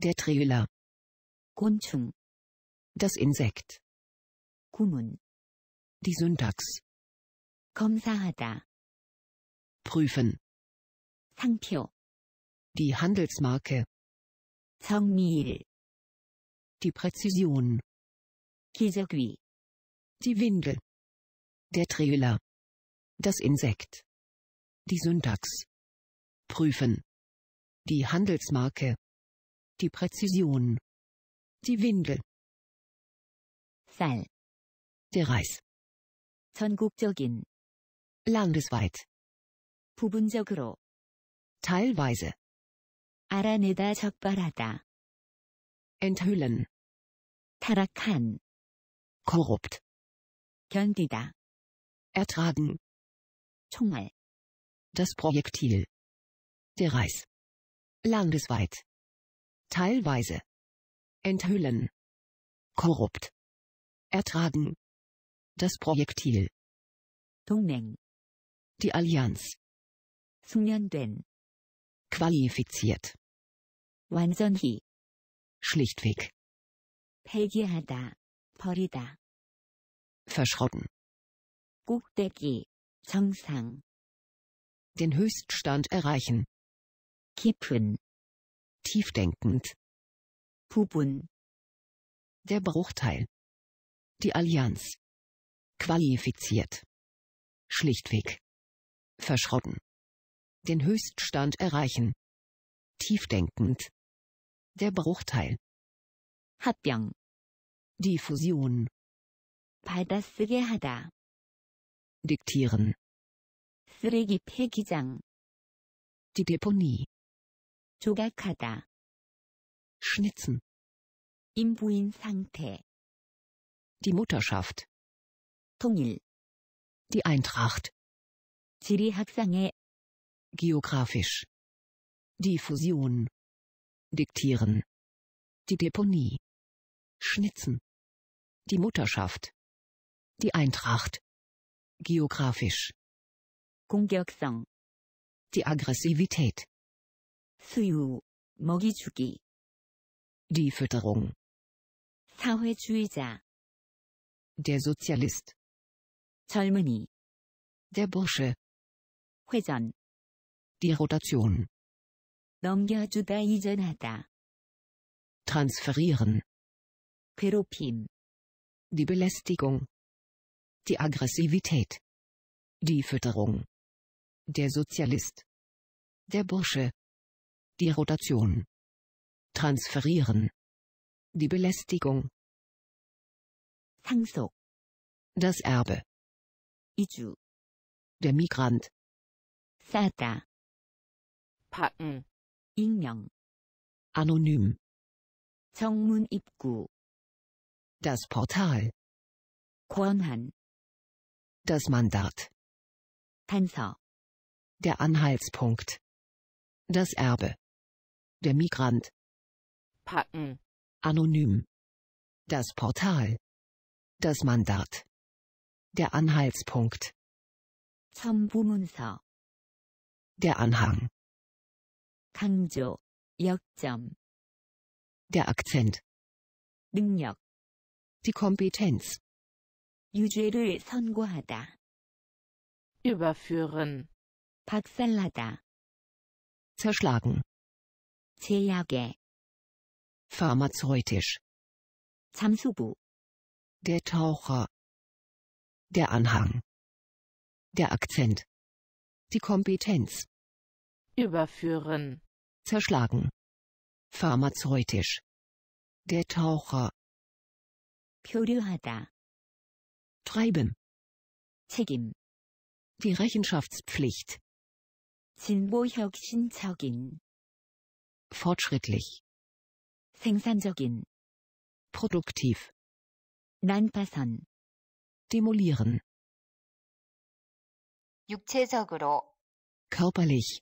Der Trailer. Gonchung. Das Insekt. Kumun. Die Syntax. Komsahada. Prüfen. 상표. Die Handelsmarke. 정리일. Die Präzision. 기저귀. Die Windel. Der Trailer. Das Insekt. Die Syntax. Prüfen. Die Handelsmarke. Die Präzision. Die Windel. 쌀. Der Reis. 전국적인. Landesweit. 부분적으로. Teilweise. 알아내다 적발하다. Enthüllen. 타락한. Korrupt. 견디다. Ertragen. Tunnel. Das Projektil. Der Reis. Landesweit. Teilweise. Enthüllen. Korrupt. Ertragen. Das Projektil. 동맹. Die Allianz. 숙련된. Qualifiziert. 완전히. Schlichtweg. 폐기하다. 버리다. Verschrotten. 꼭대기. 정상 den Höchststand erreichen 깊은 tiefdenkend 부분 der Bruchteil die Allianz qualifiziert schlichtweg verschrotten den Höchststand erreichen tiefdenkend der Bruchteil 합병 die Fusion 받아쓰게 하다 Diktieren. 쓰레기 폐기장. Die Deponie. 조각하다. Schnitzen. 임부인 상태. Die Mutterschaft. 통일. Die Eintracht. 지리학상의. Geografisch. Die Fusion. Diktieren. Die Deponie. Schnitzen. Die Mutterschaft. Die Eintracht geografisch. 공격성. Die Aggressivität. 수유, 먹이주기. Die Fütterung. 사회주의자. Der Sozialist. 젊은이. Der Bursche. 회전. Die Rotation. 넘겨주다 이전하다. Transferieren. 괴롭힘. Die Belästigung die Aggressivität, die Fütterung, der Sozialist, der Bursche, die Rotation, transferieren, die Belästigung, das Erbe, der Migrant, 싸다, packen, 익명, anonym, 정문 das Portal, 권한, das Mandat. 단서. Der Anhaltspunkt. Das Erbe. Der Migrant. Packen. Anonym. Das Portal. Das Mandat. Der Anhaltspunkt. 첨부문서. Der Anhang. 강조, 역점. Der Akzent. 능력. Die Kompetenz. 유죄를 선고하다. überführen. 박살나다. zerschlagen. 제약에. pharmazeutisch. 잠수부. der Taucher. der Anhang. der Akzent. die Kompetenz. überführen. zerschlagen. pharmazeutisch. der Taucher. 표류하다 treiben. 책임. Die Rechenschaftspflicht. 진보혁신적인. Fortschrittlich. 생산적인. Produktiv. 난파선. Demolieren. 육체적으로. Körperlich.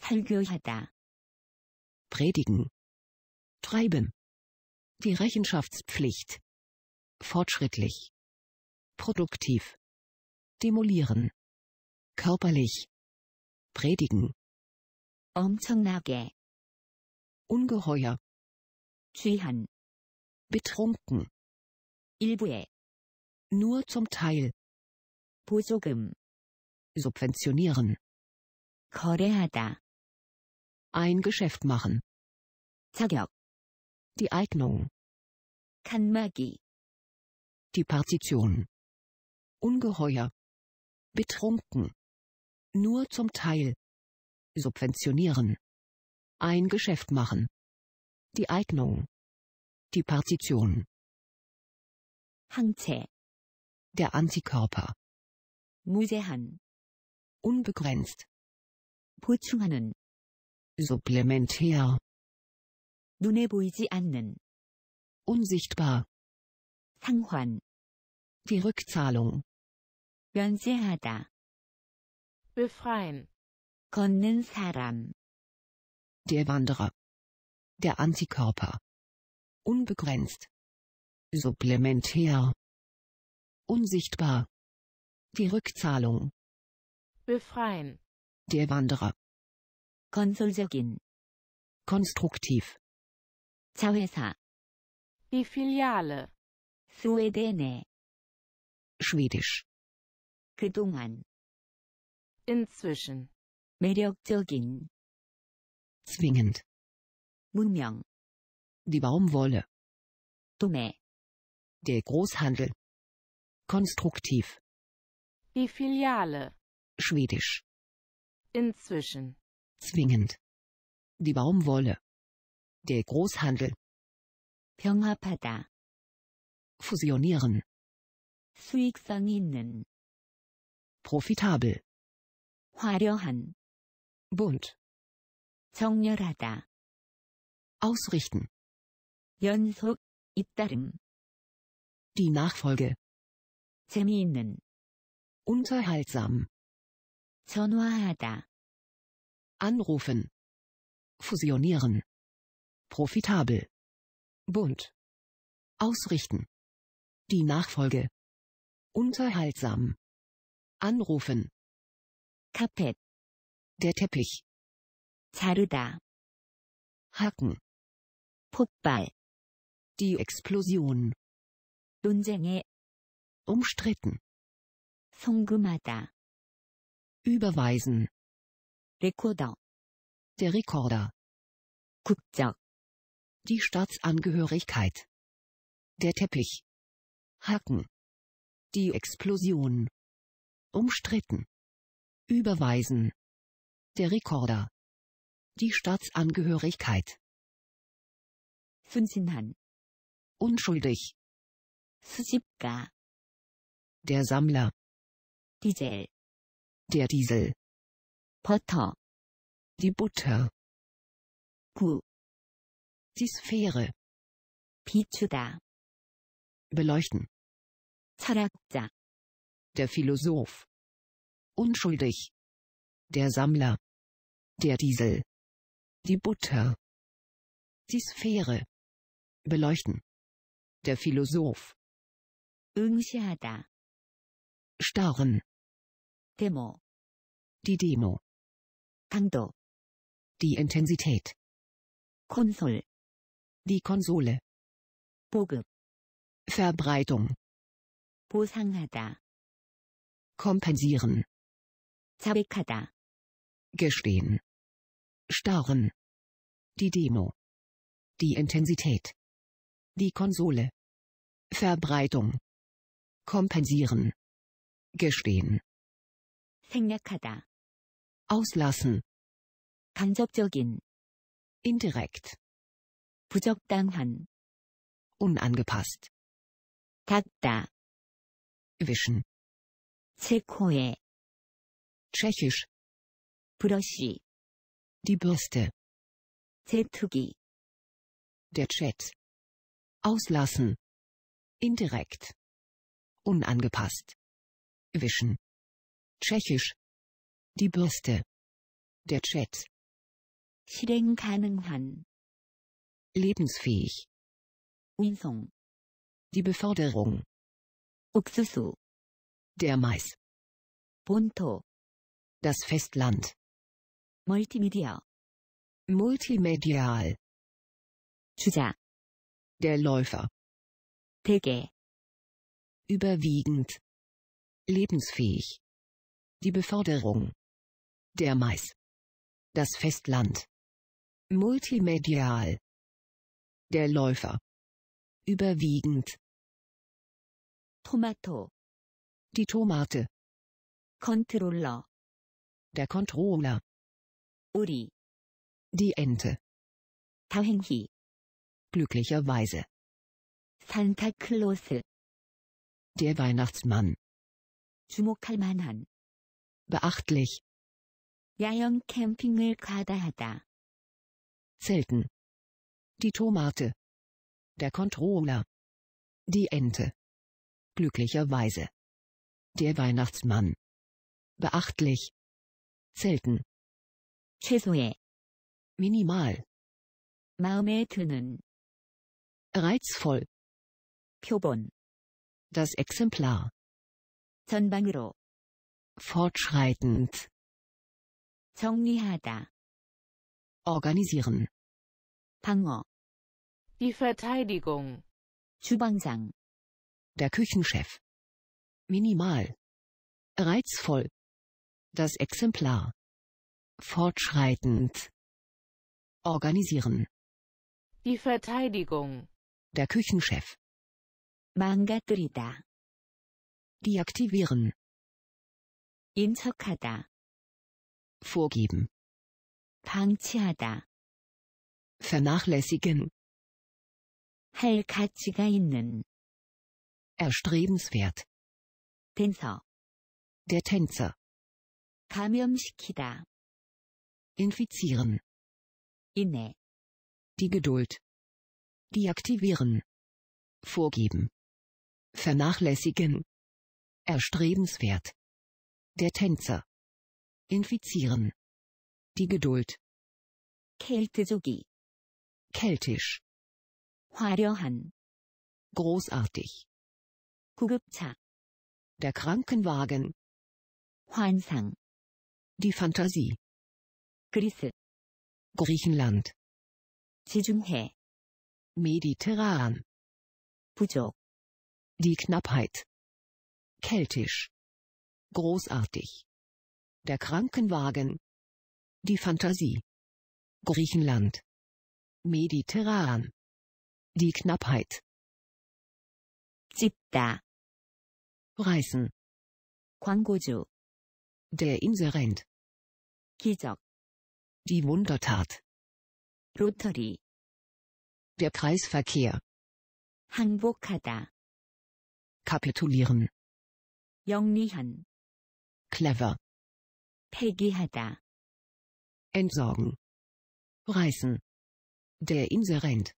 설교하다. Predigen. Treiben. Die Rechenschaftspflicht. Fortschrittlich. Produktiv. Demolieren. Körperlich. Predigen. 엄청나게. Ungeheuer. 취한. Betrunken. 일부에. Nur zum Teil. 보조금. Subventionieren. 거래하다. Ein Geschäft machen. 자격. Die Eignung. 칸막이. Die Partition. Ungeheuer. Betrunken. Nur zum Teil. Subventionieren. Ein Geschäft machen. Die Eignung. Die Partition. 항체. Der Antikörper. Musehan. Unbegrenzt. 보충하는. Supplementär. 눈에 보이지 않는. Unsichtbar. 상환. Die Rückzahlung. 면세하다. befreien. 걷는 사람. Der Wanderer. Der Antikörper. Unbegrenzt. Supplementär. Unsichtbar. Die Rückzahlung. Befreien. Der Wanderer. 건설적인. Konstruktiv. 자회사. Die Filiale. Suedene. Schwedisch. 그동안 inzwischen 매력적인 zwingend 문명 die Baumwolle 도매 der Großhandel konstruktiv die Filiale schwedisch inzwischen zwingend die Baumwolle der Großhandel 병합하다 fusionieren 수익성 있는 profitabel 화려한 bunt 정렬하다 ausrichten 연속 잇따름 die Nachfolge 재미있는 unterhaltsam 전화하다 anrufen fusionieren profitabel bunt ausrichten die Nachfolge unterhaltsam Anrufen. Kapett. Der Teppich. 자르다. Haken. 폭발. Die Explosion. 논쟁에. Umstritten. 송금하다. Überweisen. Rekorder. Der Rekorder. 국적. Die Staatsangehörigkeit. Der Teppich. Haken. Die Explosion umstritten. Überweisen. Der Rekorder. Die Staatsangehörigkeit. 분신한. Unschuldig. 수집가. Der Sammler. Diesel. Der Diesel. Potter. Die Butter. 구. Die Sphäre. Pichuda. Beleuchten. 철학자 der Philosoph. Unschuldig. Der Sammler. Der Diesel. Die Butter. Die Sphäre. Beleuchten. Der Philosoph. 응시하다. Starren. Demo. Die Demo. Kando. Die Intensität. Konsol. Die Konsole. 보급. Verbreitung. 보상하다 kompensieren 자백하다 gestehen starren die Demo die Intensität die Konsole Verbreitung kompensieren gestehen 생략하다 auslassen 간접적인 indirekt 부적당한 unangepasst 닦다 wischen 체코의 tschechisch 브러쉬 die Bürste 제투기 der Chat auslassen indirekt unangepasst wischen tschechisch die Bürste der Chat 실행 가능한 lebensfähig 운송 die Beförderung 옥수수 der Mais. Bunto. Das Festland. Multimedia. Multimedial. 주자. Der Läufer. 대개. Überwiegend. Lebensfähig. Die Beförderung. Der Mais. Das Festland. Multimedial. Der Läufer. Überwiegend. Tomato. Die Tomate. 컨트롤러. Der Controller. Uri. Die Ente. 다행히. Glücklicherweise. Santa 산타클로스. Der Weihnachtsmann. 주목할 만한. Beachtlich. 야영 캠핑을 과다하다. Zelten. Die Tomate. Der Controller. Die Ente. Glücklicherweise. Der Weihnachtsmann. Beachtlich. Selten. 최소의. Minimal. 마음에 드는. Reizvoll. 표본. Das Exemplar. 전방으로. Fortschreitend. 정리하다. Organisieren. 방어. Die Verteidigung. 주방장. Der Küchenchef. Minimal. Reizvoll. Das Exemplar. Fortschreitend. Organisieren. Die Verteidigung. Der Küchenchef. Mangatrida. Deaktivieren. Inzokada. Vorgeben. 방치하다. Vernachlässigen. 할 innen. Erstrebenswert. Tänzer. Der Tänzer. 감염시키다. Infizieren. Inne. Die Geduld. Deaktivieren. Vorgeben. Vernachlässigen. Erstrebenswert. Der Tänzer. Infizieren. Die Geduld. Kältesugi. Keltisch. 화려한. Großartig. 구급차. Der Krankenwagen. 환상. Die Fantasie. 그리스. Griechenland. 지중해. Mediterran. 부족. Die Knappheit. Keltisch. Großartig. Der Krankenwagen. Die Fantasie. Griechenland. Mediterran. Die Knappheit. 찝다 reißen 광고주 der Inserent 기적 die Wundertat Rotary. der Kreisverkehr 항복하다 kapitulieren 영리한 clever 폐기하다 entsorgen reißen der Inserent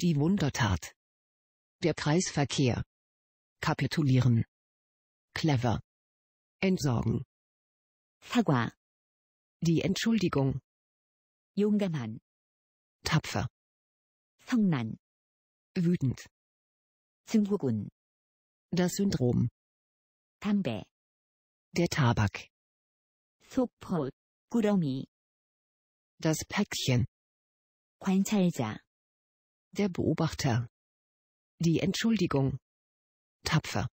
die Wundertat der Kreisverkehr kapitulieren. Clever. Entsorgen. 사과. Die Entschuldigung. 용감한. Tapfer. Songnan. Wütend. 증후군. Das Syndrom. 담배. Der Tabak. 소포, Guromi. Das Päckchen. 관찰자. Der Beobachter. Die Entschuldigung. Tapfer.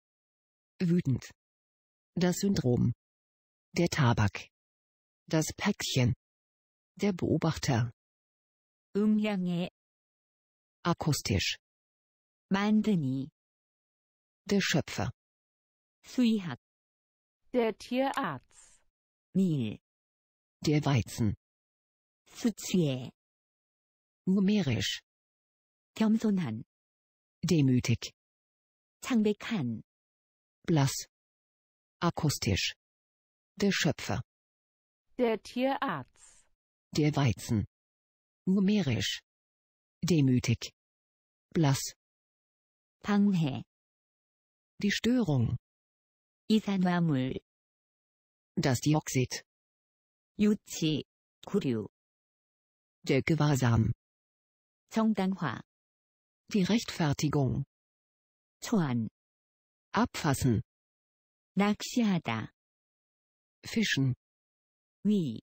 Wütend. Das Syndrom. Der Tabak. Das Päckchen. Der Beobachter. 음향에 akustisch Mandini. der Schöpfer 수의학 der Tierarzt Nil. der Weizen 수치에 numerisch 겸손한 demütig 창백한 blass akustisch der Schöpfer der Tierarzt der Weizen numerisch demütig blass 방해 die Störung 이산화물 das Dioxid 유치 구류 der Gewahrsam 정당화 die Rechtfertigung 초안 abfassen 낚시하다 fischen wie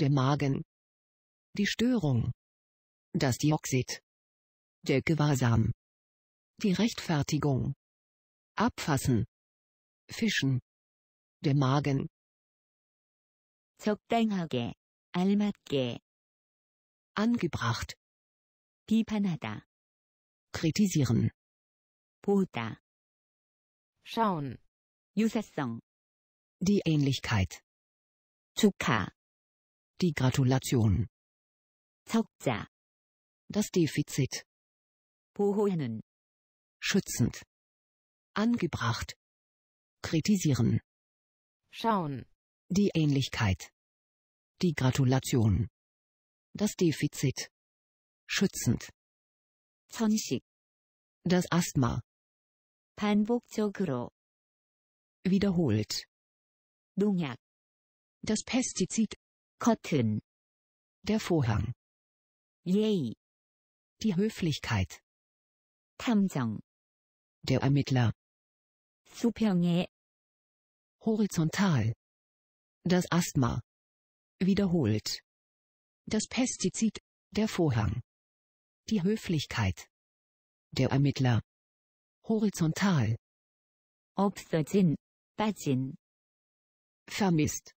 der Magen die Störung das Dioxid der Gewahrsam die Rechtfertigung abfassen fischen der Magen 적당하게 알맞게 angebracht 비판하다 kritisieren 보다. schauen. 유사성. Die Ähnlichkeit. 축하. Die Gratulation. 적자. Das Defizit. 보호하는. Schützend. Angebracht. Kritisieren. Schauen. Die Ähnlichkeit. Die Gratulation. Das Defizit. Schützend. 전식. Das Asthma. 반복적으로 wiederholt 농약 das Pestizid Cotton der Vorhang 예의 die Höflichkeit 탐정 der Ermittler 수평에 horizontal das Asthma wiederholt das Pestizid der Vorhang die Höflichkeit der Ermittler horizontal Ob 없어진, 빠진 vermisst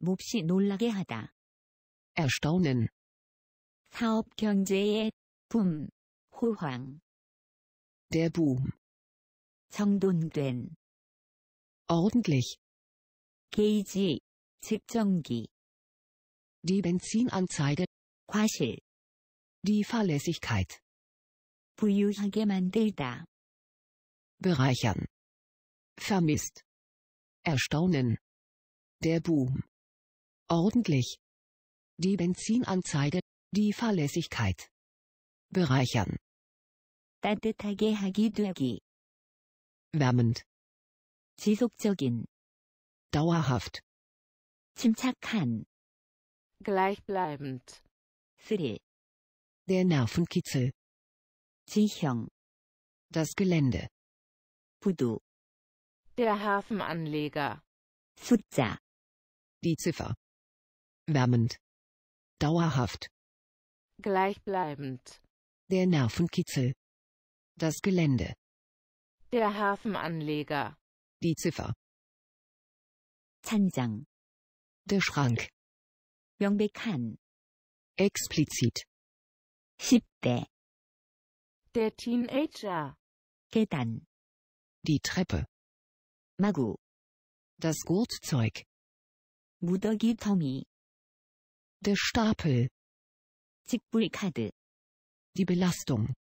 몹시 놀라게 하다 erstaunen 사업 경제의 붐, 호황 der Boom 정돈된 ordentlich 게이지, 측정기 die Benzinanzeige 과실 die Fahrlässigkeit 부유하게 만들다 bereichern. Vermisst. Erstaunen. Der Boom. Ordentlich. Die Benzinanzeige, die Verlässlichkeit. Bereichern. 따뜻하게 하기 되기. wärmend. 지속적인. dauerhaft. 침착한. gleichbleibend. 스릴. der Nervenkitzel. 지형. das Gelände. Pudo. Der Hafenanleger. Futsa. Die Ziffer. Wärmend. Dauerhaft. Gleichbleibend. Der Nervenkitzel. Das Gelände. Der Hafenanleger. Die Ziffer. 찬장. Der Schrank. Yongbekan. Explizit. 10 Der Teenager. 계단. Die Treppe. Magu. Das Gurtzeug. Mudogi Tommy. Der Stapel. 직불카드. Die Belastung.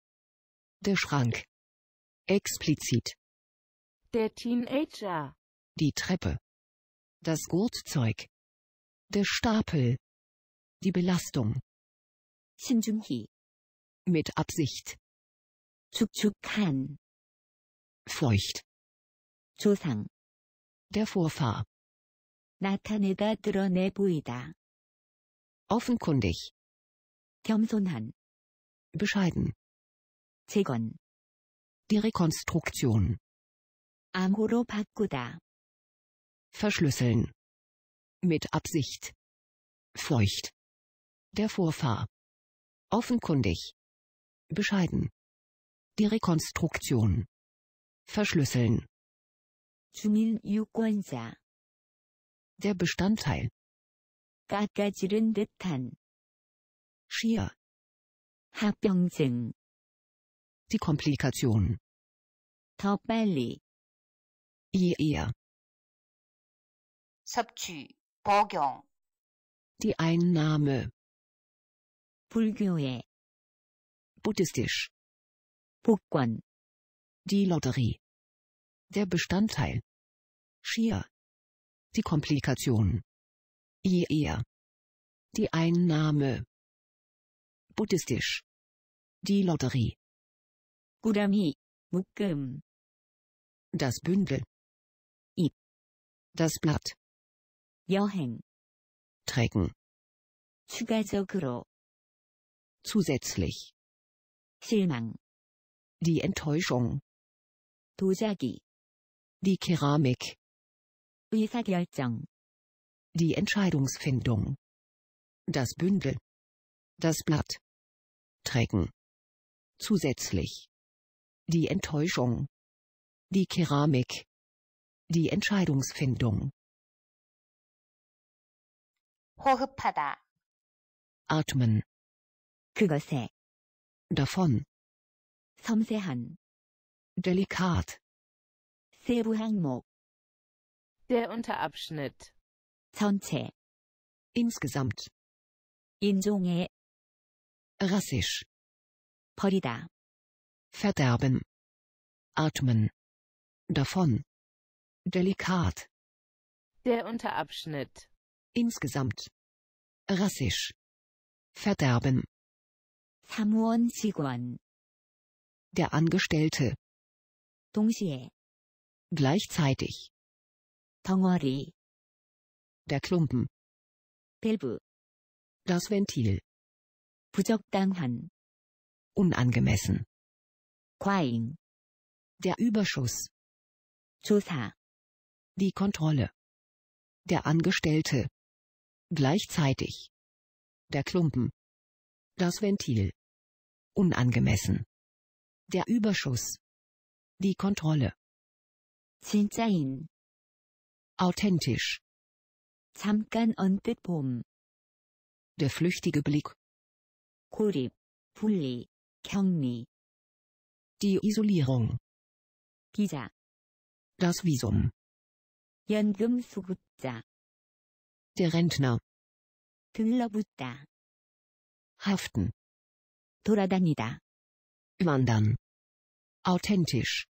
Der Schrank. Explizit. Der Teenager. Die Treppe. Das Gurtzeug. Der Stapel. Die Belastung. 신중히. Mit Absicht. 축축한 feucht. 조상. Der Vorfahr. 나타내다 드러내 보이다. Offenkundig. 겸손한. Bescheiden. 재건. Die Rekonstruktion. 암호로 바꾸다. Verschlüsseln. Mit Absicht. Feucht. Der Vorfahr. Offenkundig. Bescheiden. Die Rekonstruktion verschlüsseln 주민 유권자 der Bestandteil 깎아지른 듯한 schier 합병증 die Komplikation 더 빨리 je eher 섭취 복용 die Einnahme 불교의 buddhistisch 복권 die Lotterie. Der Bestandteil. Schier. Die Komplikation. Je eher. Die Einnahme. Buddhistisch. Die Lotterie. Gudami. 묶음. Das Bündel. I. Das Blatt. Yoheng. Trecken. 추가적으로. Zusätzlich. 실망. Die Enttäuschung. 도자기. Die Keramik. 의사결정. Die Entscheidungsfindung. Das Bündel. Das Blatt. Trecken. Zusätzlich. Die Enttäuschung. Die Keramik. Die Entscheidungsfindung. 호흡하다. Atmen. 그것에. Davon. 섬세한 delikat 세부 항목 der Unterabschnitt 전체 insgesamt 인종의 rassisch Porida. verderben atmen davon delikat der Unterabschnitt insgesamt rassisch verderben Samuon 직원 der Angestellte 동시에 gleichzeitig 덩어리 der Klumpen 밸브 das Ventil 부적당한 unangemessen 과잉 der Überschuss 조사 die Kontrolle der Angestellte gleichzeitig der Klumpen das Ventil unangemessen der Überschuss die Kontrolle. 진짜인. Authentisch. 잠깐 언뜻 봄. Der flüchtige Blick. 고립, 분리, 격리. Die Isolierung. 비자. Das Visum. 연금 수급자. Der Rentner. 들러붙다. Haften. 돌아다니다. Wandern. Authentisch.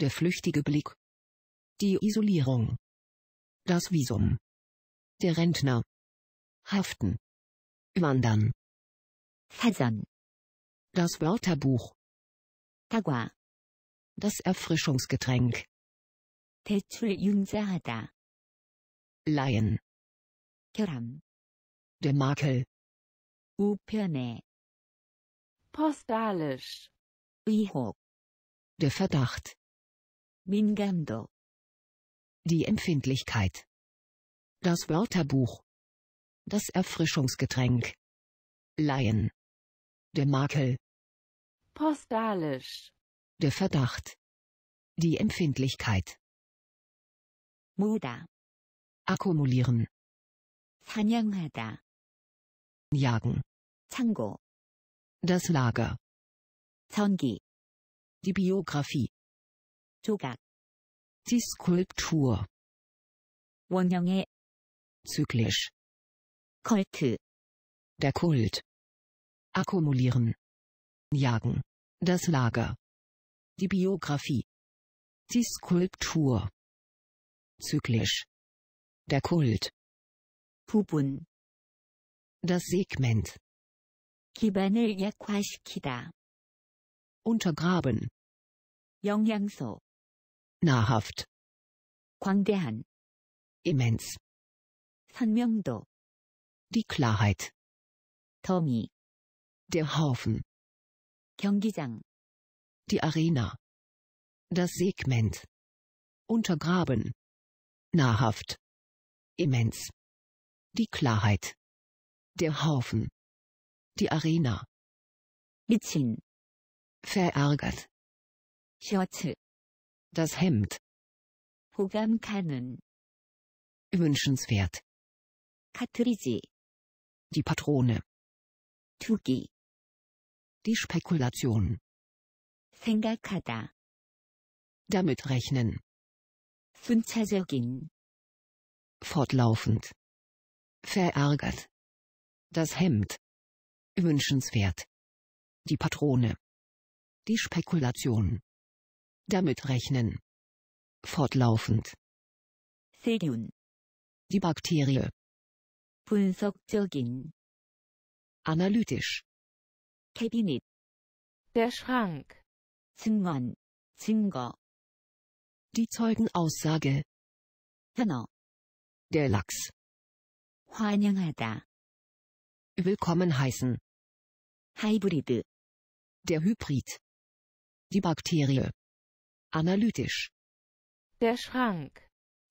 Der flüchtige Blick. Die Isolierung. Das Visum. Der Rentner. Haften. Wandern. Fasern. Das Wörterbuch. Tagua. Das Erfrischungsgetränk. 대출 Laien. 결함. Der Makel. Upirne. Postalisch. 의혹. Der Verdacht. Mingando. Die Empfindlichkeit. Das Wörterbuch. Das Erfrischungsgetränk. Laien. Der Makel. Postalisch. Der Verdacht. Die Empfindlichkeit. Muda. Akkumulieren. 사냥하다. Jagen. 창고. Das Lager. 전기. Die Biografie. 조각 Die Skulptur 원형의 Zyklisch Kult Der Kult Akkumulieren Jagen Das Lager Die Biografie Die Skulptur Zyklisch Der Kult 부분 Das Segment 기반을 약화시키다 untergraben 영양소 나하ft 광대한 immens 선명도 die Klarheit 더미 der Haufen 경기장 die Arena das Segment untergraben nahrhaft immens die Klarheit der Haufen die Arena 미친 verärgert Shorts das Hemd. 호감가는. Wünschenswert. 카트리지. Die Patrone. 투기. Die Spekulation. 생각하다. Damit rechnen. 순차적인. Fortlaufend. Verärgert. Das Hemd. Wünschenswert. Die Patrone. Die Spekulation. Damit rechnen. Fortlaufend. 세균. Die Bakterie. 분석적인. Analytisch. Kabinett. Der Schrank. 증언. 증거. Die Zeugenaussage. 현어. Der Lachs. 환영하다. Willkommen heißen. Hybrid. Der Hybrid. Die Bakterie. Analytisch. Der Schrank.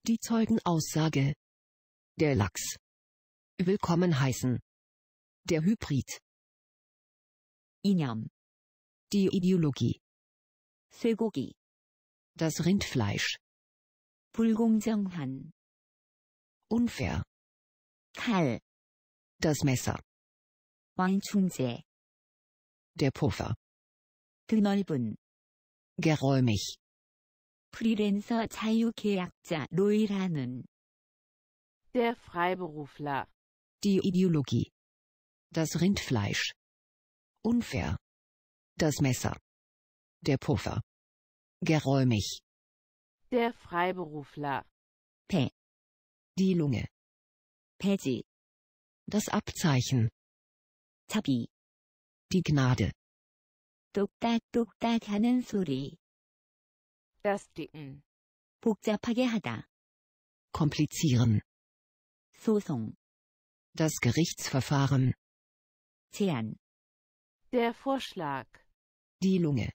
Die Zeugenaussage. Der Lachs. Willkommen heißen. Der Hybrid. Inyam. Die Ideologie. 쇠고기. Das Rindfleisch. 불공정한. Unfair. 칼. Das Messer. 왕충제. Der Puffer. 드넓은. Geräumig. 프리랜서 자유계약자 노이라는 Der Freiberufler Die Ideologie Das Rindfleisch Unfair Das Messer Der Puffer Geräumig Der Freiberufler 배 Die Lunge 배지 Das Abzeichen Tabi Die Gnade 똑딱똑딱 하는 소리 versticken 복잡하게 하다 komplizieren 소송 das Gerichtsverfahren 제안 der Vorschlag die Lunge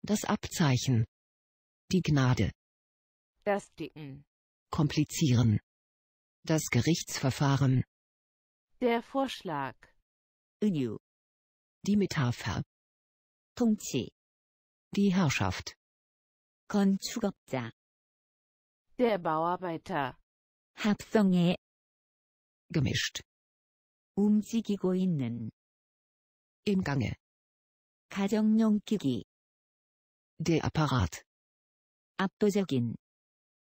das Abzeichen die Gnade versticken komplizieren das Gerichtsverfahren der Vorschlag 은유 die Metapher 통치 die Herrschaft 건축업자 Der Bauarbeiter 합성해 gemischt 움직이고 있는 im Gange 가정용 기기 Der Apparat 압도적인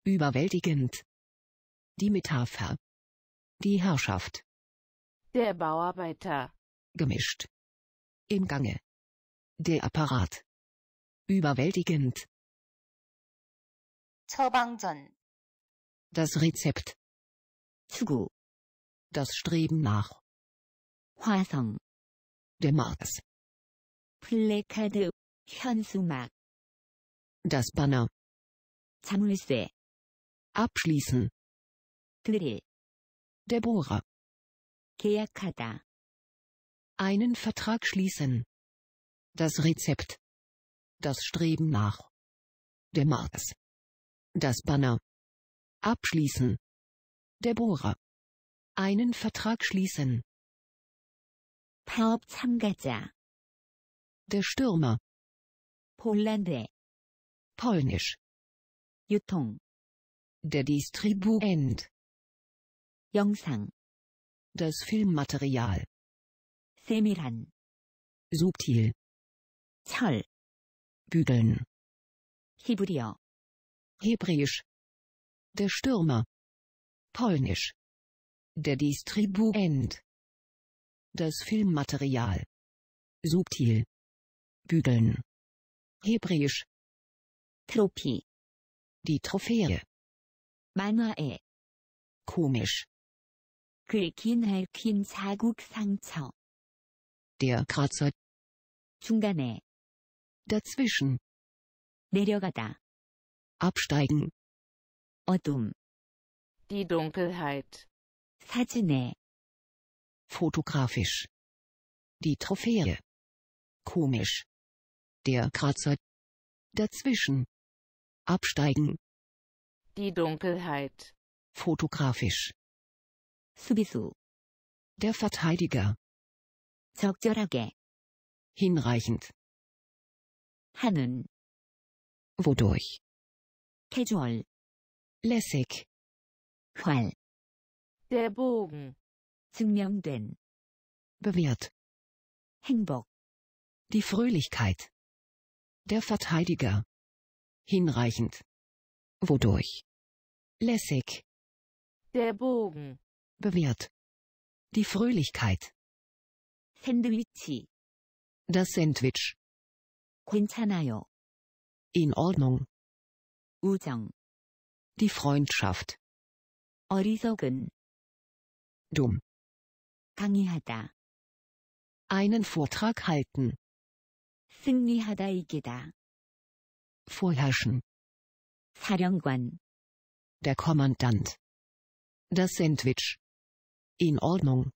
überwältigend die Metapher die Herrschaft Der Bauarbeiter gemischt im Gange der Apparat überwältigend 처방전 das Rezept 추구 das Streben nach 화성 der Mars 플래카드 현수막 das Banner 자물쇠 abschließen 그릴 der Bohrer 계약하다 einen Vertrag schließen das Rezept das Streben nach der Mars das Banner. Abschließen. Der Bohrer. Einen Vertrag schließen. 사업 참가자. Der Stürmer. 폴란드. Polnisch. Jutung. Der Distribuent. 영상. Das Filmmaterial. Semiran. Subtil. Zoll. Bügeln. 히브리어. Hebräisch. Der Stürmer. Polnisch. Der Distribuent. Das Filmmaterial. Subtil. Bügeln. Hebräisch. Tropi. Die Trophäe. 만화에. Komisch. 긁힌 핥힌 사국 상처. Der Kratzer. 중간에. Dazwischen. 내려가다 absteigen. 어둠. Die Dunkelheit. Sajine. Fotografisch. Die Trophäe. Komisch. Der Kratzer. Dazwischen. Absteigen. Die Dunkelheit. Fotografisch. Subisu. Der Verteidiger. Zogjorage. Hinreichend. 하는. Wodurch. Casual. lässig Qual. Der Bogen 증명된 bewährt 행복 die Fröhlichkeit der Verteidiger hinreichend wodurch lässig der Bogen bewährt die Fröhlichkeit Sandwich das Sandwich 괜찮아요 in Ordnung 우정. Die Freundschaft. 어리석은. Dumm. 강의하다. Einen Vortrag halten. 승리하다 이기다. Vorherrschen. 사령관. Der Kommandant. Das Sandwich. In Ordnung.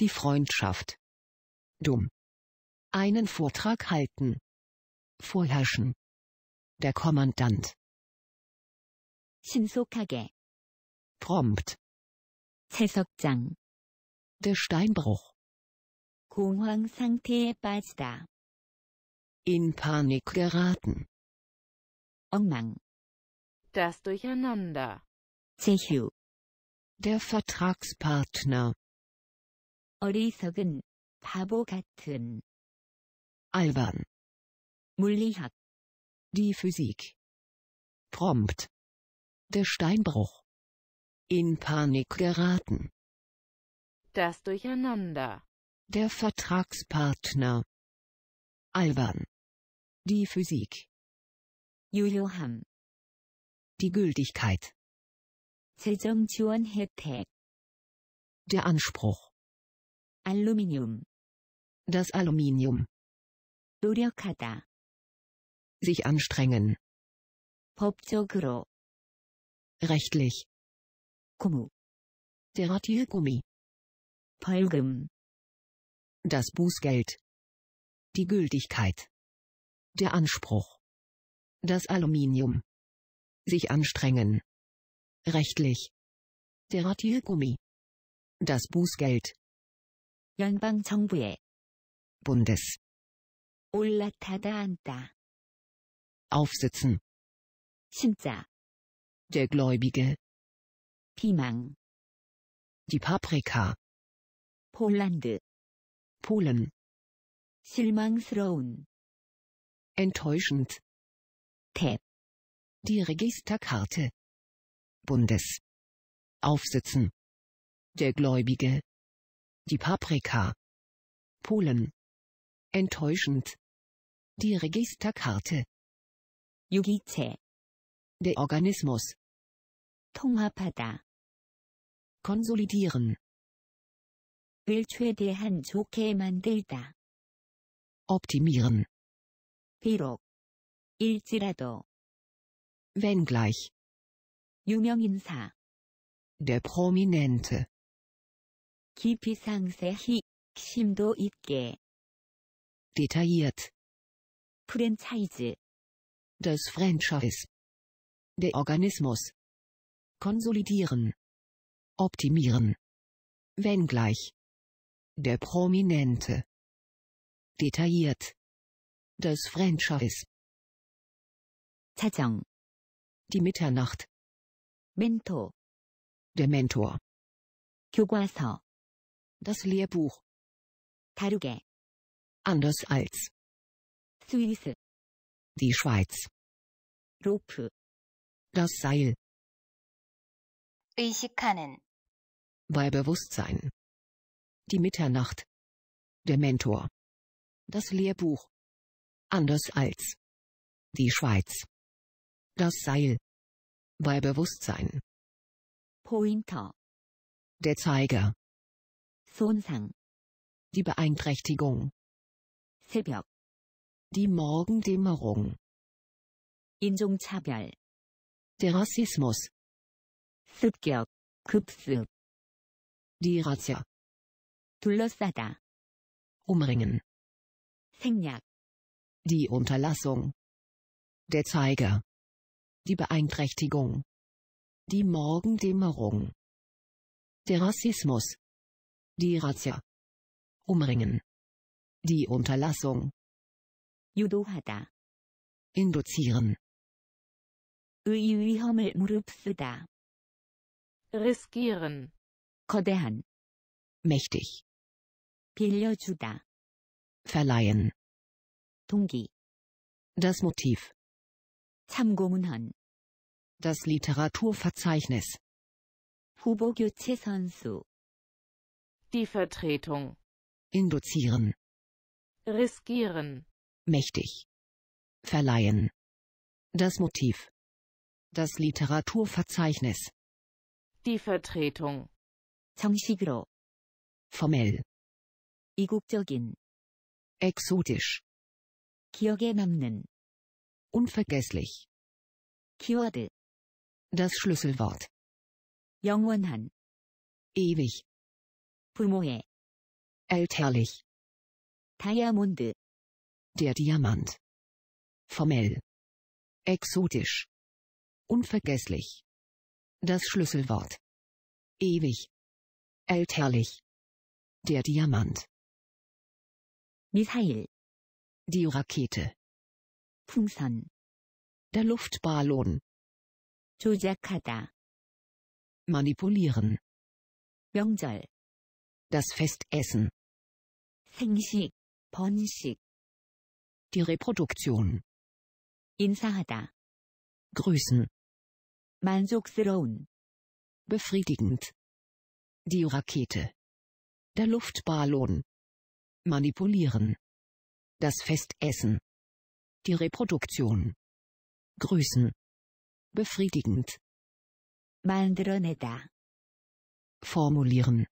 Die Freundschaft. Dumm. Einen Vortrag halten. Vorherrschen. Der Kommandant. 신속하게. prompt. 채석장. Der Steinbruch. 공황 상태에 빠지다. In Panik geraten. 엉망. Das Durcheinander. 재휴. Der Vertragspartner. 어리석은, 바보 같은. albern. 물리학. Die Physik. prompt. Der Steinbruch. In Panik geraten. Das Durcheinander. Der Vertragspartner. Albern. Die Physik. 유효함. Die Gültigkeit. 재정 지원 혜택. Der Anspruch. Aluminium. Das Aluminium. 노력하다. Sich anstrengen. 법적으로 rechtlich. Kumu. Der Teratilgummi. Palgum. Das Bußgeld. Die Gültigkeit. Der Anspruch. Das Aluminium. Sich anstrengen. Rechtlich. Der Teratilgummi. Das Bußgeld. 연방정부의 Bundes. 올라타다 앉다. Aufsitzen. 심자 der Gläubige. Pimang. Die Paprika. Poland. Polen. 실망스러운. Enttäuschend. 탭. Die Registerkarte. Bundes. Aufsitzen. Der Gläubige. Die Paprika. Polen. Enttäuschend. Die Registerkarte. 유기체. Der Organismus. 통합하다. konsolidieren. 을 최대한 좋게 만들다. optimieren. 비록. 일지라도. wenngleich. 유명인사. der Prominente. 깊이 상세히, 심도 있게. detailliert. 프랜차이즈. das Franchise. der Organismus konsolidieren, optimieren. Wenngleich. Der Prominente. Detailliert. Das Franchise. 자정. Die Mitternacht. Mentor. Der Mentor. 교과서. Das Lehrbuch. 다르게. Anders als. Suisse. Die Schweiz. 로프. Das Seil. 의식하는 bei Bewusstsein. Die Mitternacht. Der Mentor. Das Lehrbuch. Anders als. Die Schweiz. Das Seil. Bei Bewusstsein. Pointer. Der Zeiger. 손상. Die Beeinträchtigung. 새벽. Die Morgendämmerung. 인종차별. Der Rassismus. 습격, 급습. Die Razzia. 둘러싸다. Umringen. 생략. Die Unterlassung. Der Zeiger. Die Beeinträchtigung. Die Morgendämmerung. Der Rassismus. Die Razzia. Umringen. Die Unterlassung. 유도하다. induzieren. 의위험을 무릅쓰다 riskieren 거대한 mächtig 빌려주다 verleihen 동기 das Motiv 참고문헌 das Literaturverzeichnis 후보 교체 선수 die Vertretung induzieren riskieren mächtig verleihen das Motiv das Literaturverzeichnis die Vertretung. 정식으로. formell. 이국적인. exotisch. 기억에 남는. unvergesslich. Keyword. Das Schlüsselwort. 영원한. ewig. 불모해. elterlich. Diamond. Der Diamant. Formell. Exotisch. Unvergesslich. Das Schlüsselwort. Ewig. Elterlich. Der Diamant. Misail. Die Rakete. 풍선. Der Luftballon. 조작하다. Manipulieren. 명절. Das Festessen. 생식, 번식. Die Reproduktion. 인사하다. Grüßen. 만족스러운 befriedigend die Rakete der Luftballon manipulieren das Festessen die Reproduktion grüßen befriedigend 만들어내다 formulieren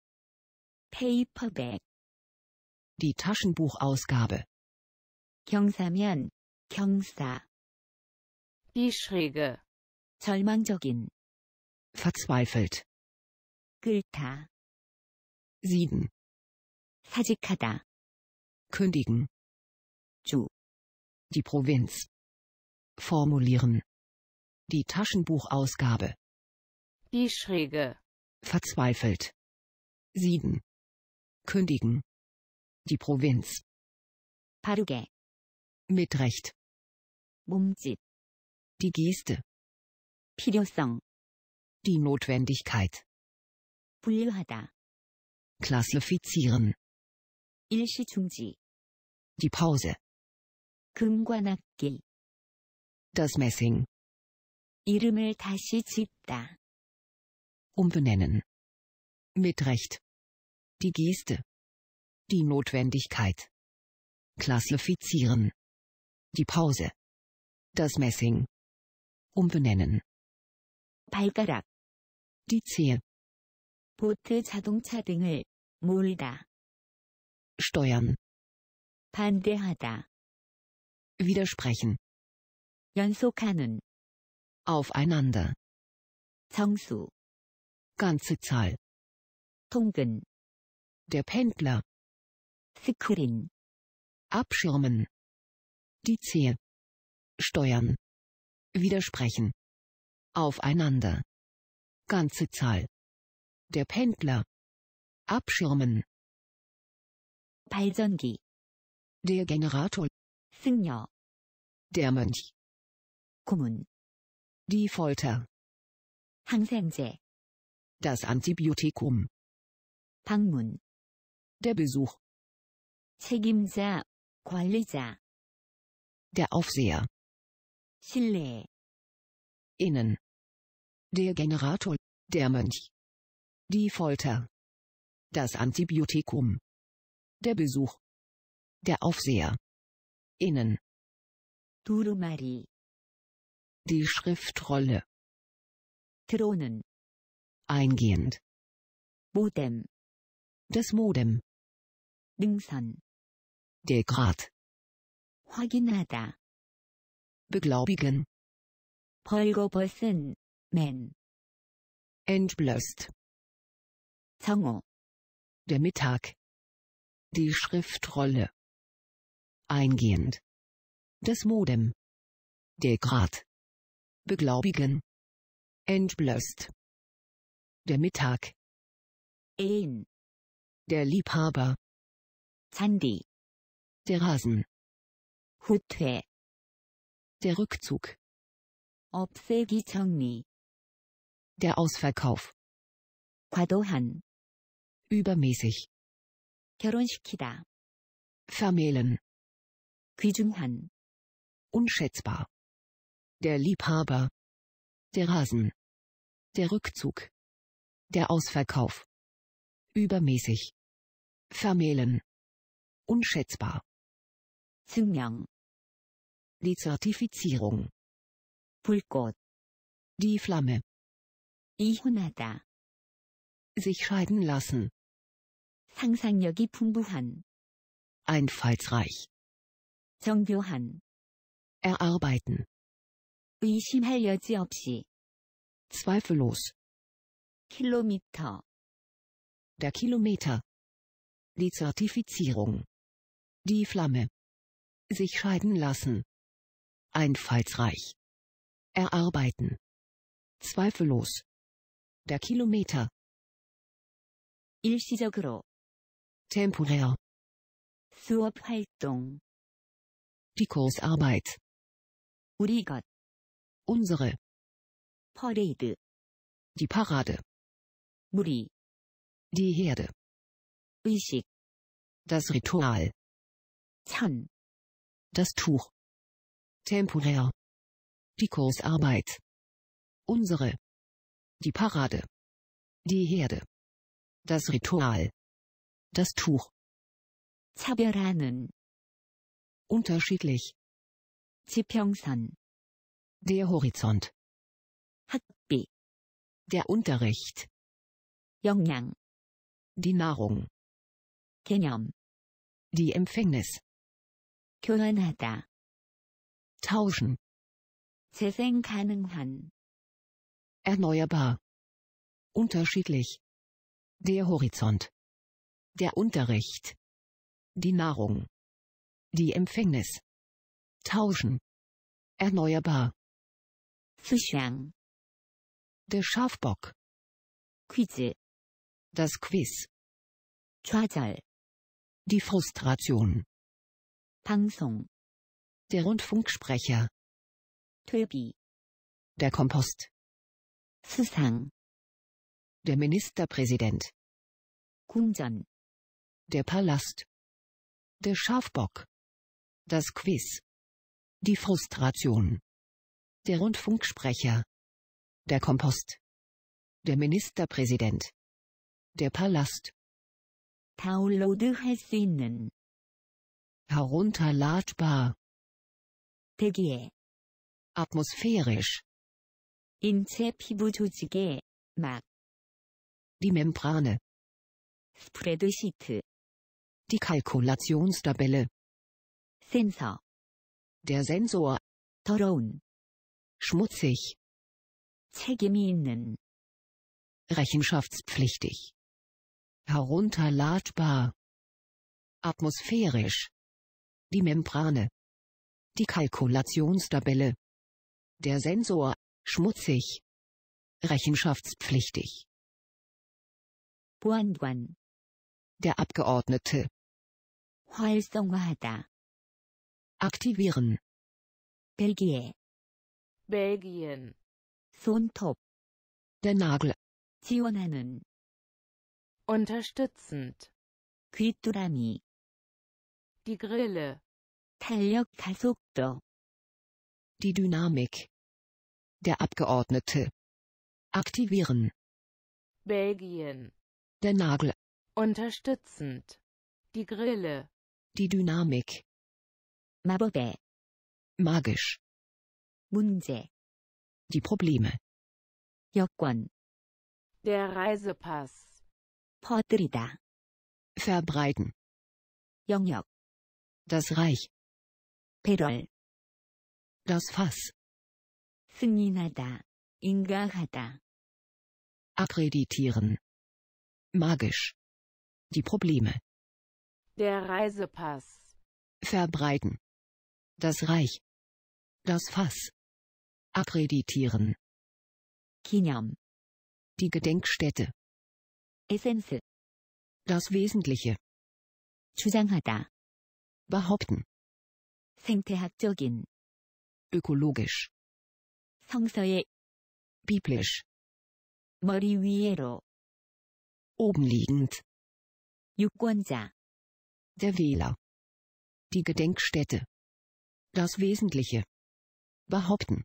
paperback die Taschenbuchausgabe 경사면 경사 die Schräge 절망적인 verzweifelt 끓다 sieden 사직하다 kündigen 주 die Provinz formulieren die Taschenbuchausgabe die Schräge verzweifelt sieden kündigen die Provinz 바르게 mit Recht 몸짓 die Geste 필요성. Die Notwendigkeit. 분류하다. Klassifizieren. 일시 중지. Die Pause. 금관악기. Das Messing. 이름을 다시 짓다. Umbenennen. Mit Recht. Die Geste. Die Notwendigkeit. Klassifizieren. Die Pause. Das Messing. Umbenennen. 발가락, 뒤치에, 보트 자동차 등을 몰다, steuern, 반대하다, widersprechen, 연속하는, aufeinander, 정수, ganze Zahl, 통근, der Pendler, 스크린, abschirmen, die Zehe, steuern, widersprechen, aufeinander. Ganze Zahl. Der Pendler. Abschirmen. 발전기. Der Generator. 승려. Der Mönch. 고문. Die Folter. 항생제. Das Antibiotikum. 방문. Der Besuch. 책임자, 관리자. Der Aufseher. 실내. Innen. Der Generator. Der Mönch. Die Folter. Das Antibiotikum. Der Besuch. Der Aufseher. Innen. 두루마리. Die Schriftrolle. 들어오는. Eingehend. Modem. Das Modem. 능선. Der Grad. 확인하다. Beglaubigen. 벌거벗은. Men. Entblößt. Zango. Der Mittag. Die Schriftrolle. Eingehend. Das Modem. Der Grad. Beglaubigen. Entblößt. Der Mittag. Ein. Der Liebhaber. Zandi. Der Rasen. 후퇴. Der Rückzug. Obsegi 정리. Der Ausverkauf. 과도한. Übermäßig. 결혼시키다. Vermählen. 귀중한. Unschätzbar. Der Liebhaber. Der Rasen. Der Rückzug. Der Ausverkauf. Übermäßig. Vermählen. Unschätzbar. 증명. Die Zertifizierung. 불꽃. Die Flamme. 이혼하다. sich scheiden lassen. 상상력이 풍부한. einfallsreich. 정교한. erarbeiten. 의심할 여지 없이. zweifellos. Kilometer. Der Kilometer. Die Zertifizierung. Die Flamme. Sich scheiden lassen. Einfallsreich. Erarbeiten. Zweifellos der Kilometer. 일시적으로. temporär. Suop Haltung die Kursarbeit. 우리 것. unsere. Parade. die Parade. 무리. die Herde. 의식. das Ritual. 천. das Tuch. temporär. die Kursarbeit. unsere. Die Parade. Die Herde. Das Ritual. Das Tuch. 차별하는. Unterschiedlich. 지평선. Der Horizont. 학비. Der Unterricht. 영양. Die Nahrung. 개념. Die Empfängnis. 교환하다. Tauschen. 재생 가능한. Erneuerbar. Unterschiedlich. Der Horizont. Der Unterricht. Die Nahrung. Die Empfängnis. Tauschen. Erneuerbar. 思想 Der Schafbock. Quiz. Das Quiz. 좌절 Die Frustration. 방송 Der Rundfunksprecher. 퇴비 Der Kompost. 세상 Der Ministerpräsident 궁전 Der Palast Der Schafbock Das Quiz Die Frustration Der Rundfunksprecher Der Kompost Der Ministerpräsident Der Palast 다운로드 할수 있는 herunterladbar 대기에 atmosphärisch 인체 피부 조직의 막 Die Membrane Spreadsheet Die Kalkulationstabelle Sensor Der Sensor 더러운 schmutzig 책임이 있는 rechenschaftspflichtig herunterladbar atmosphärisch die Membrane die Kalkulationstabelle der Sensor schmutzig, rechenschaftspflichtig. Buanduan. der Abgeordnete 활성화하다 aktivieren belgien Belgien 손톱 der Nagel 지원하는 unterstützend 귀뚜라미 die Grille 탄력 가속도 die Dynamik der Abgeordnete. Aktivieren. Belgien. Der Nagel. Unterstützend. Die Grille. Die Dynamik. 마법의. Magisch. Munze. Die Probleme. 여권. Der Reisepass. 퍼뜨리다. Verbreiten. 영역. Das Reich. 배럴. Das Fass. 승인하다, 인가하다. Akkreditieren. Magisch. Die Probleme. Der Reisepass. Verbreiten. Das Reich. Das Fass. Akkreditieren. 기념. Die Gedenkstätte. Essenz. Das Wesentliche. 주장하다. Behaupten. 생태학적인. Ökologisch. 성서에 biblisch 머리 위에로 oben liegend 유권자 der Wähler die Gedenkstätte das Wesentliche behaupten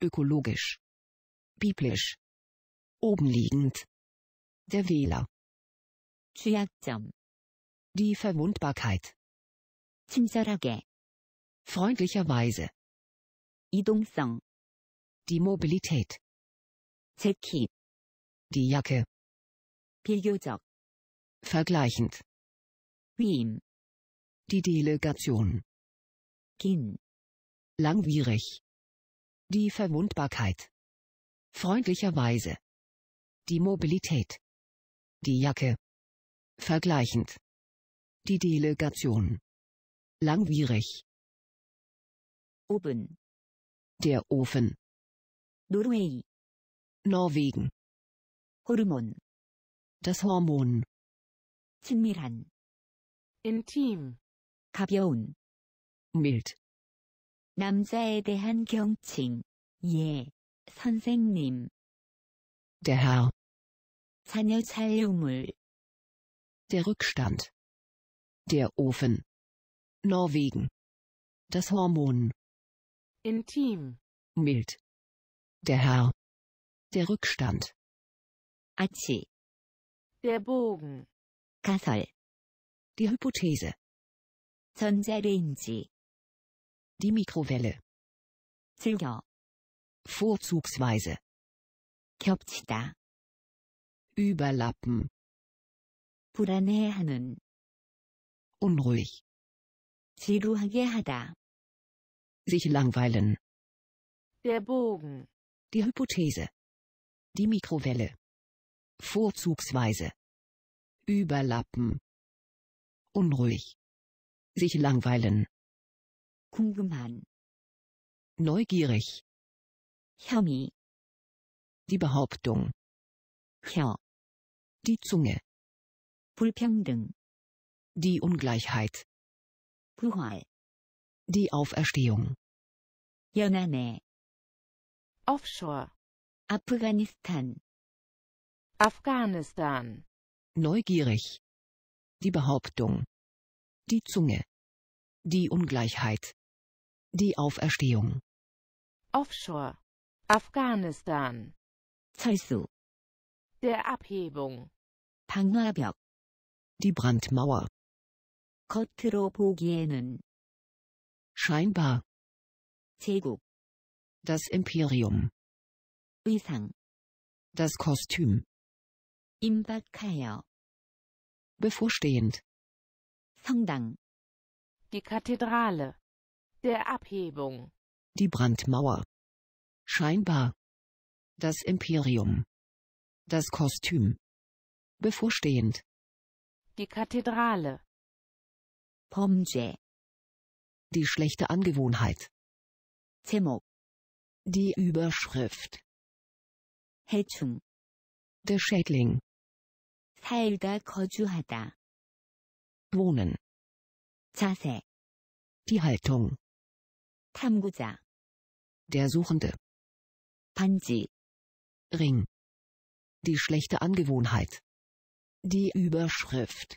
ökologisch biblisch oben liegend der Wähler 취약점 die Verwundbarkeit 친절하게 freundlicherweise 이동성 die Mobilität. 재킷. Die Jacke. 비교적. Vergleichend. Wim. Die Delegation. Kin. Langwierig. Die Verwundbarkeit. Freundlicherweise. Die Mobilität. Die Jacke. Vergleichend. Die Delegation. Langwierig. Oben. Der Ofen. Norway. Norwegen. Hormon. Das Hormon. 친밀한. Intim. 가벼운. mild. 남자에 대한 경칭. 예, 선생님. Der Herr. 자녀 잔류물. Der Rückstand. Der Ofen. Norwegen. Das Hormon. Intim. Mild. Der Herr. Der Rückstand. Achi. Der Bogen. 가설. Die Hypothese. 전자레인지. Die Mikrowelle. 즐겨. Vorzugsweise. 겹치다. Überlappen. 불안해하는. Unruhig. 지루하게 Sich langweilen. Der Bogen. Die Hypothese. Die Mikrowelle. Vorzugsweise. Überlappen. Unruhig. Sich langweilen. 궁금한. Neugierig. 혐의. Die Behauptung. 혀. Die Zunge. 불평등. Die Ungleichheit. 부활. Die Auferstehung. 연안에. Offshore. Afghanistan. Afghanistan. Neugierig. Die Behauptung. Die Zunge. Die Ungleichheit. Die Auferstehung. Offshore. Afghanistan. 철수. Der Abhebung. 방화벽. Die Brandmauer. 겉으로 Scheinbar. 제국. Das Imperium. 의상. Das Kostüm. 임박하여. Bevorstehend. 성당. Die Kathedrale. Der Abhebung. Die Brandmauer. Scheinbar. Das Imperium. Das Kostüm. Bevorstehend. Die Kathedrale. Pomje. Die schlechte Angewohnheit. 제목. Die Überschrift. Hechung. Der Schädling. 살다 Kojuhada. Wohnen. 자세. Die Haltung. Tamguza. Der Suchende. 반지. Ring. Die schlechte Angewohnheit. Die Überschrift.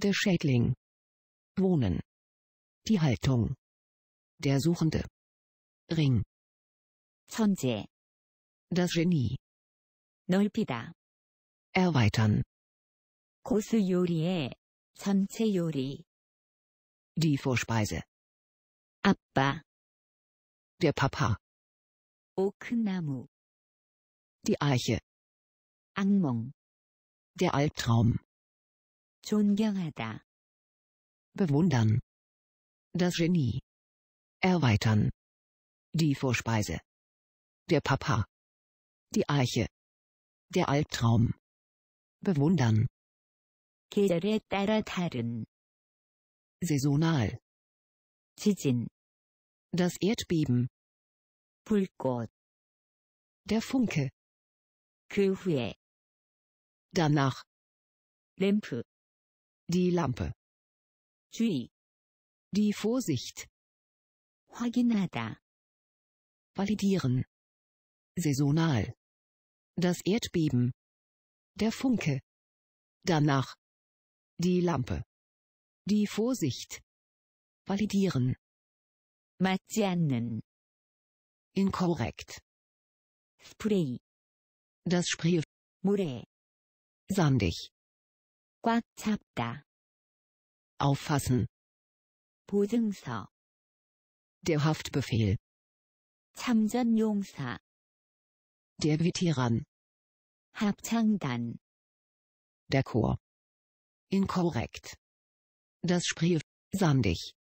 Der Schädling. Wohnen. Die Haltung. Der Suchende. Ring. 천재. Das Genie. 넓히다. Erweitern. 고수 요리의 전체 요리. Die Vorspeise. 아빠. Der Papa. 오크나무. Die Eiche. 악몽. Der Albtraum. 존경하다. bewundern. Das Genie. Erweitern. Die Vorspeise. Der Papa. Die Eiche. Der Albtraum. Bewundern. Saisonal. 지진. Das Erdbeben. Pulkot. Der Funke. 그 Danach. 램프. Die Lampe. 주의. Die Vorsicht. 확인하다. Validieren. Saisonal. Das Erdbeben. Der Funke. Danach. Die Lampe. Die Vorsicht. Validieren. 맞지 Inkorrekt. Spray. Das Spray. Mure. Sandig. 꽉 잡다. Auffassen. 보증서. Der Haftbefehl. 참전용사. Der Veteran. 합창단. Der Chor. Inkorrekt. Das Spree. Sandig.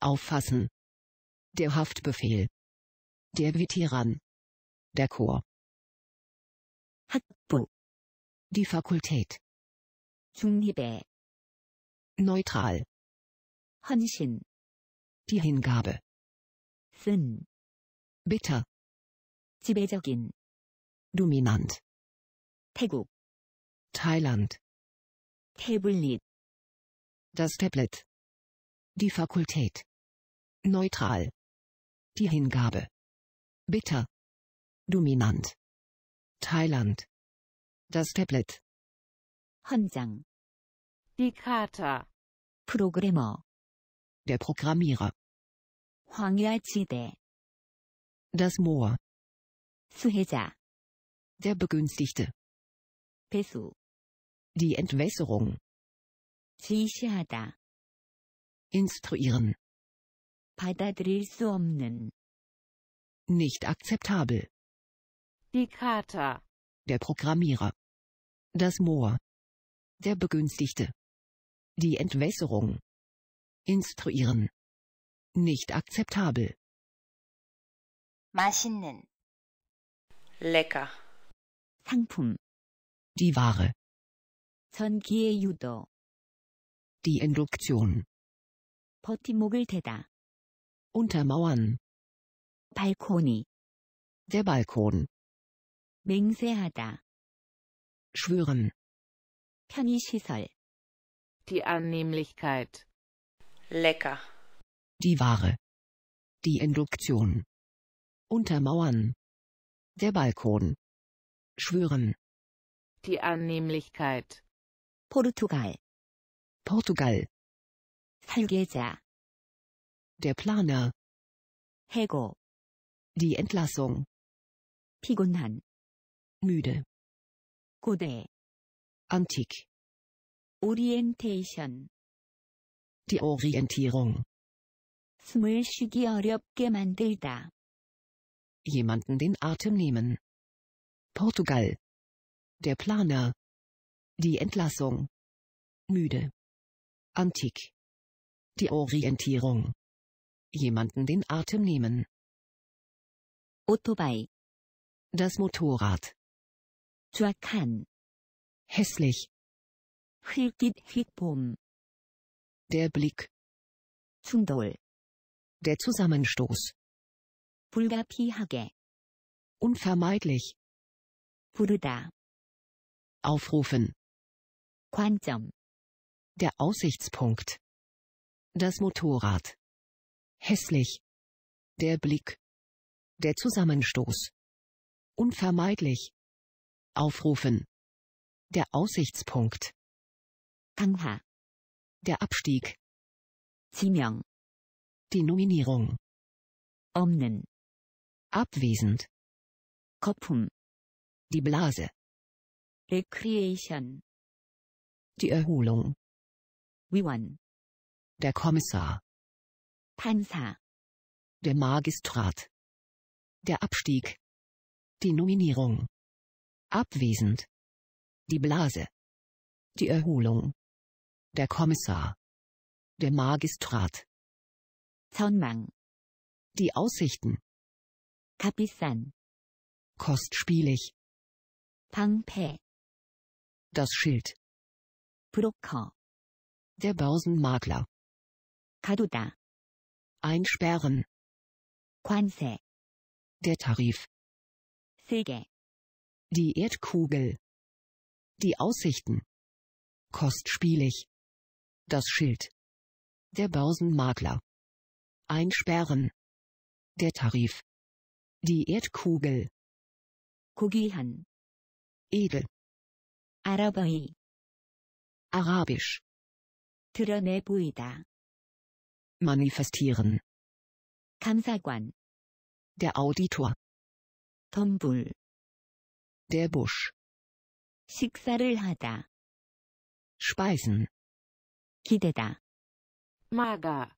Auffassen. Der Haftbefehl. Der Veteran. Der Chor. 학부. Die Fakultät. 중립에. Neutral. 헌신. Die Hingabe. 쓴. Bitter. 지배적인 dominant 태국 Thailand Tablet. das Tablet die Fakultät neutral die Hingabe bitter dominant Thailand das Tablet Honjang. die Karte. Programmer der Programmierer 황야지대 das Moor Suheja. Der Begünstigte. Peso. Die Entwässerung. 지시하다. Instruieren. 받아들일 수 없는. Nicht akzeptabel. Die Kata. Der Programmierer. Das Moor. Der Begünstigte. Die Entwässerung. Instruieren. Nicht akzeptabel. 맛있는. Lecker. 상품 die Ware 전기의 유도 die Induktion 버팀목을 대다 untermauern 발코니 der Balkon 맹세하다 schwören 편의시설 die Annehmlichkeit lecker die Ware die Induktion untermauern der Balkon schwören. Die Annehmlichkeit. Portugal. Portugal. 설계자. Der Planer. Hego. Die Entlassung. 피곤한. Müde. Gude. Antik. Orientation. Die Orientierung. 숨을 쉬기 어렵게 Jemanden den Atem nehmen. Portugal. Der Planer. Die Entlassung. Müde. Antik. Die Orientierung. Jemanden den Atem nehmen. 오토바이. Das Motorrad. 추악한. Hässlich. 휘깃 휘봄. Der Blick. 충돌. Der Zusammenstoß. 불가피하게. Unvermeidlich. 부르다. aufrufen. 관점. Der Aussichtspunkt. Das Motorrad. Hässlich. Der Blick. Der Zusammenstoß. Unvermeidlich. Aufrufen. Der Aussichtspunkt. 강하. Der Abstieg. 지명. Die Nominierung. 없는. Abwesend. 거품. Die Blase. Recreation. Die Erholung. Wiwan. Der Kommissar. Panzer. Der Magistrat. Der Abstieg. Die Nominierung. Abwesend. Die Blase. Die Erholung. Der Kommissar. Der Magistrat. Zaunmang. Die Aussichten. Kapisan. Kostspielig. 방패. Das Schild. 브로커. Der Börsenmakler. 가두다. Einsperren. 관세. Der Tarif. 세계. Die Erdkugel. Die Aussichten. Kostspielig. Das Schild. Der Börsenmakler. Einsperren. Der Tarif. Die Erdkugel. 고귀한 edel. 알아보이. Arabisch. 드러내 보이다. Manifestieren. 감사관. Der Auditor. 덤불. Der Busch. 식사를 하다. Speisen. 기대다. Mager.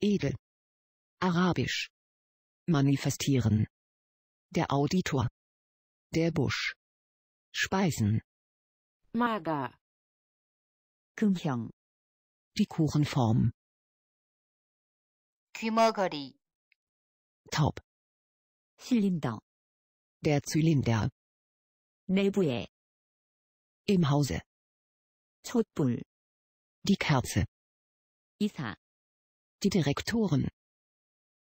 Edel. Arabisch. Manifestieren. Der Auditor. Der Busch. Speisen. Maga. Kümmchen. Die Kuchenform. 귀머거리. Top. Zylinder. Der Zylinder. Nebue. Im Hause. 촛불. Die Kerze. Isa. Die Direktoren.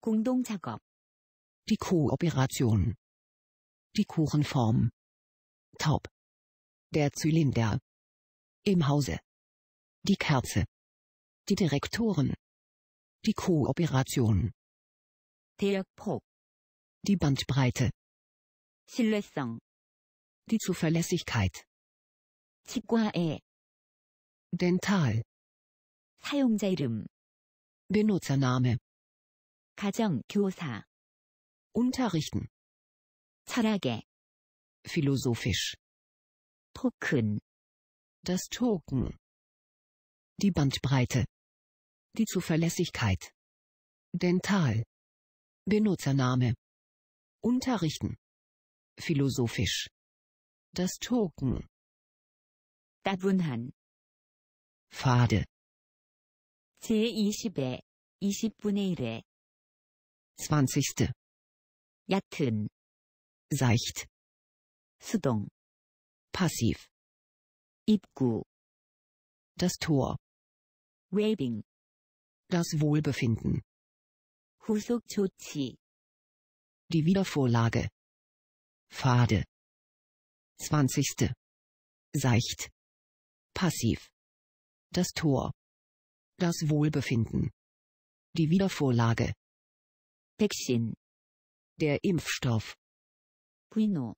공동작업. Die Kooperation. Die Kuchenform. Taub. Der Zylinder. Im Hause. Die Kerze. Die Direktoren. Die Kooperation. Die Bandbreite. Die Zuverlässigkeit. Dental. Benutzername. 가정 Unterrichten. 철학의. Philosophisch. Drucken. Das Token. Die Bandbreite. Die Zuverlässigkeit. Dental. Benutzername. Unterrichten. Philosophisch. Das Token. 따분한. Pfade. 제20의 20분의 1 20. Seicht. Sudong. Passiv. Ibgu. Das Tor. Waving. Das Wohlbefinden. 후속조치. Die Wiedervorlage. Pfade. 20. Seicht. Passiv. Das Tor. Das Wohlbefinden. Die Wiedervorlage. 백신. Der Impfstoff. Guino.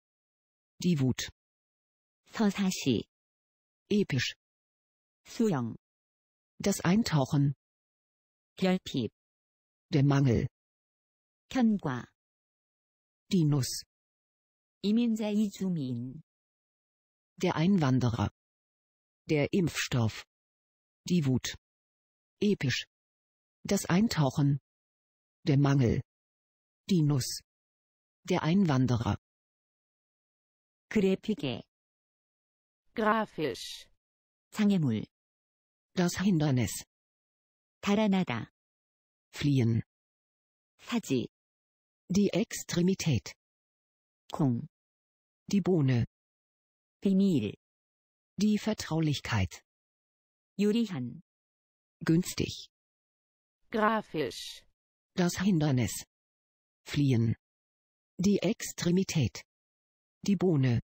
Die Wut. 서사시. Episch. 수영. Das Eintauchen. 결핍. Der Mangel. 견과. Die Nuss. 이민자 이주민. Der Einwanderer. Der Impfstoff. Die Wut. Episch. Das Eintauchen. Der Mangel. Die Nuss. Der Einwanderer. 그래픽에 grafisch 장애물 das Hindernis 달아나다 fliehen 사지 die Extremität 공 die Bohne 비밀 die Vertraulichkeit 유리한 günstig grafisch das Hindernis fliehen die Extremität die Bohne.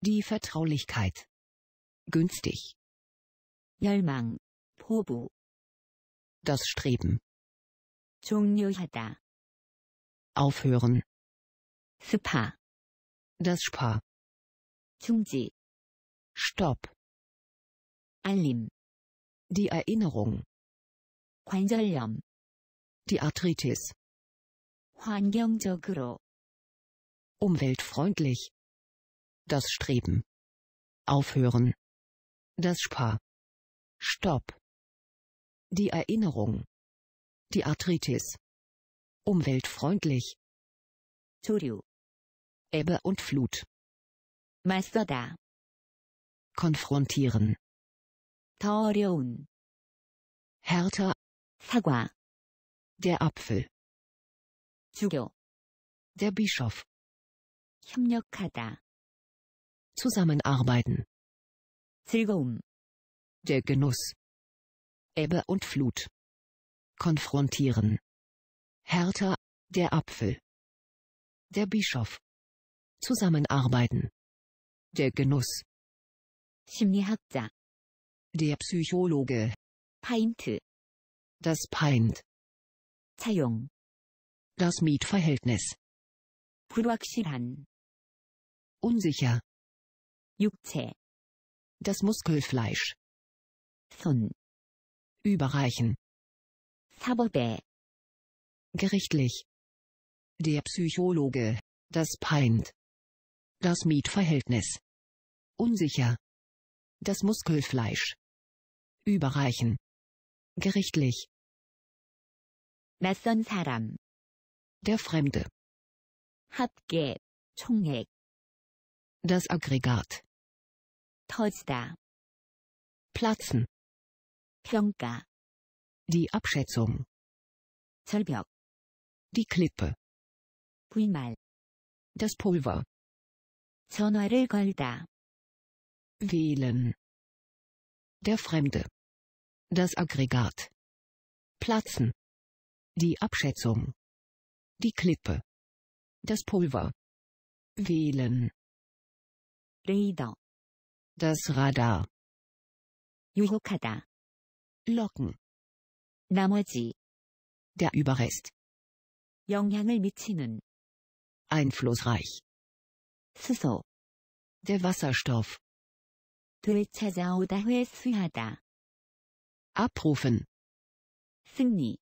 Die Vertraulichkeit. Günstig. 열망, Pobu. Das Streben. 종료하다. Aufhören. Spa. Das Spa. 중지. Stopp. 알림. Die Erinnerung. 관절염. Die Arthritis. 환경적으로. Umweltfreundlich. Das Streben. Aufhören. Das Spar. Stopp. Die Erinnerung. Die Arthritis. Umweltfreundlich. Toryu. Ebbe und Flut. Meister Konfrontieren. 더 härter Sagua. der Apfel 주교 der Bischof 협력하다 Zusammenarbeiten. Zilgum. Der Genuss. Ebbe und Flut. Konfrontieren. Hertha, der Apfel. Der Bischof. Zusammenarbeiten. Der Genuss. 심리학자. Der Psychologe. Paint. Das Peint. 차용. Das Mietverhältnis. 불확실한. Unsicher. 육체. Das Muskelfleisch. 손. Überreichen. 사법에. Gerichtlich. Der Psychologe. Das Peint. Das Mietverhältnis. Unsicher. Das Muskelfleisch. Überreichen. Gerichtlich. 낯선 사람. Der Fremde. 합계, 총액. Das Aggregat. 터지다. Platzen. 평가. Die Abschätzung. 절벽. Die Klippe. 불말. Das Pulver. 전화를 걸다. Wählen. Der Fremde. Das Aggregat. Platzen. Die Abschätzung. Die Klippe. Das Pulver. Wählen. Radar. Das Radar. 유혹하다. locken. 나머지. Der Überrest. 영향을 미치는. einflussreich. 수소. Der Wasserstoff. 되찾아오다 회수하다. abrufen. 승리.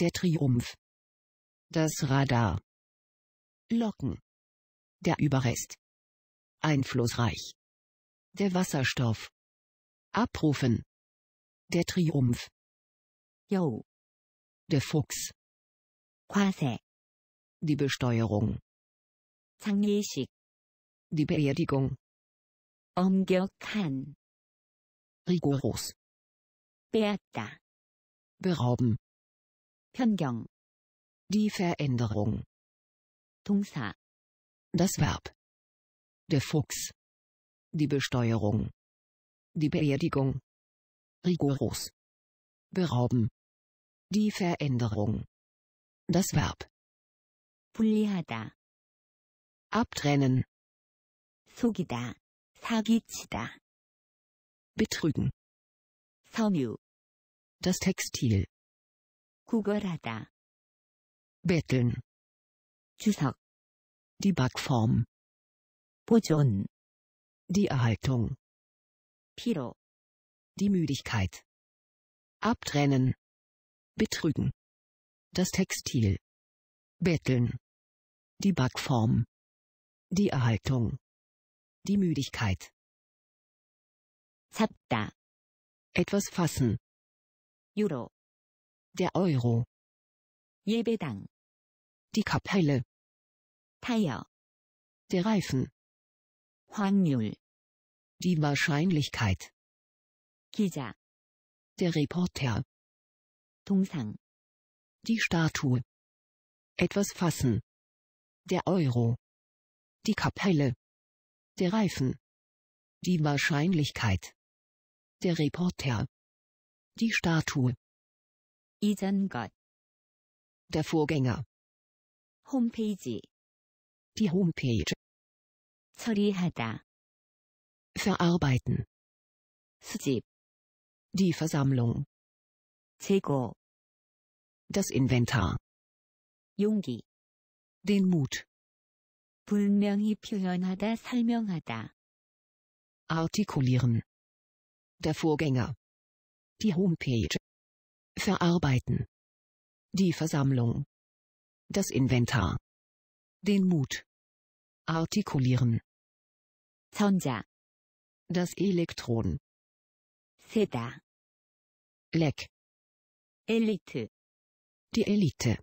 Der Triumph. Das Radar. Locken. Der Überrest. Einflussreich. Der Wasserstoff. Abrufen. Der Triumph. Yo. Der Fuchs. Quase. Die Besteuerung. 장례식. Die Beerdigung. 엄격한. rigoros. Beata. berauben. 변경. Die Veränderung. 동사. Das Verb. Der Fuchs. Die Besteuerung. Die Beerdigung. Rigoros. Berauben. Die Veränderung. Das Verb. 분리하다. Abtrennen. Sogida. 사기치다. Betrügen. 섬유. Das Textil. 구걸하다. Betteln. 주석. Die Backform. 보존. Die Erhaltung. 피로. Die Müdigkeit. Abtrennen. Betrügen. Das Textil. Betteln. Die Backform. Die Erhaltung. Die Müdigkeit. 잡다. Etwas fassen. Euro. Der Euro. 예배당. Die Kapelle. 타이어. Der Reifen. 확률. Die Wahrscheinlichkeit. 기자. Der Reporter. 동상. Die Statue. Etwas fassen. Der Euro. Die Kapelle. Der Reifen. Die Wahrscheinlichkeit. Der Reporter. Die Statue. 이전 것. Der Vorgänger. Homepage. Die Homepage. 처리하다. Verarbeiten. 수집. Die Versammlung. 재고. Das Inventar. 용기. Den Mut. 분명히 표현하다 설명하다. Artikulieren. Der Vorgänger. Die Homepage. Verarbeiten. Die Versammlung. Das Inventar. Den Mut. Artikulieren. 전자 das Elektron 세다 leck Elite die Elite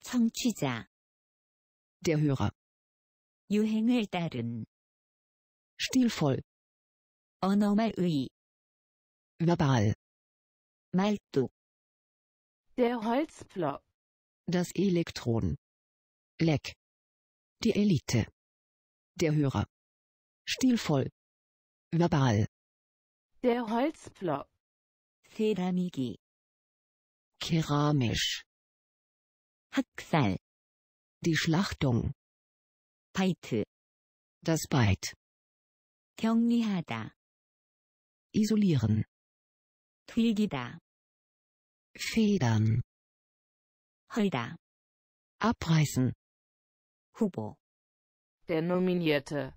청취자 der Hörer 유행을 따른 stilvoll 언어말의 verbal 말뚝 der Holzpflock. das Elektron leck die Elite der Hörer stilvoll, verbal, der Holzpflock, Ceramiki, keramisch, Hacksal, die Schlachtung, Peite, das Beit, 정리하다, isolieren, 들기다, federn, 헐다, abreißen, Hubo, der Nominierte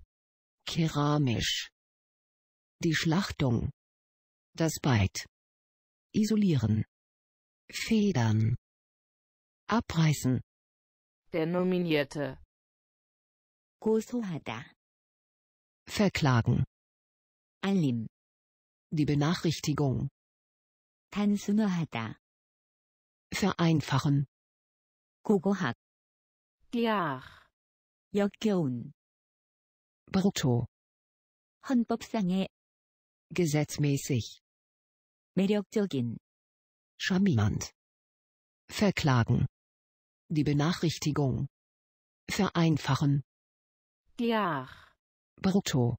Keramisch. Die Schlachtung. Das Beit. Isolieren. Federn. Abreißen. Der Nominierte. 고소하다. Verklagen. Alim. Die Benachrichtigung. 단순화하다. Vereinfachen. Kogohak. Klar. 역겨운 brutto 헌법상의 gesetzmäßig 매력적인 charmant verklagen die Benachrichtigung vereinfachen klar brutto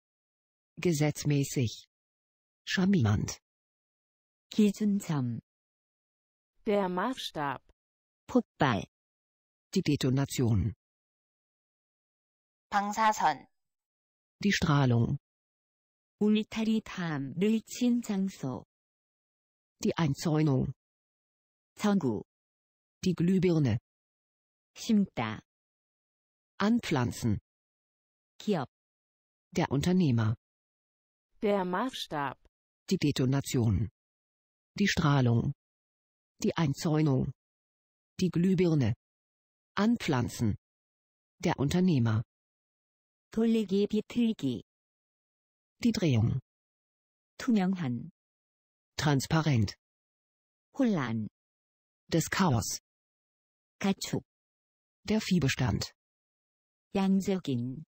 gesetzmäßig charmant 기준점 der Maßstab 폭발 die Detonation 방사선 die Strahlung. 울타리 담을 친 장소. Die Einzäunung. 전구. Die Glühbirne. 심다. Anpflanzen. 기업. Der Unternehmer. Der Maßstab. Die Detonation. Die Strahlung. Die Einzäunung. Die Glühbirne. Anpflanzen. Der Unternehmer. 돌리기 비틀기 Die Drehung 투명한 transparent 혼란 des Chaos 가축 der Viehbestand 양적인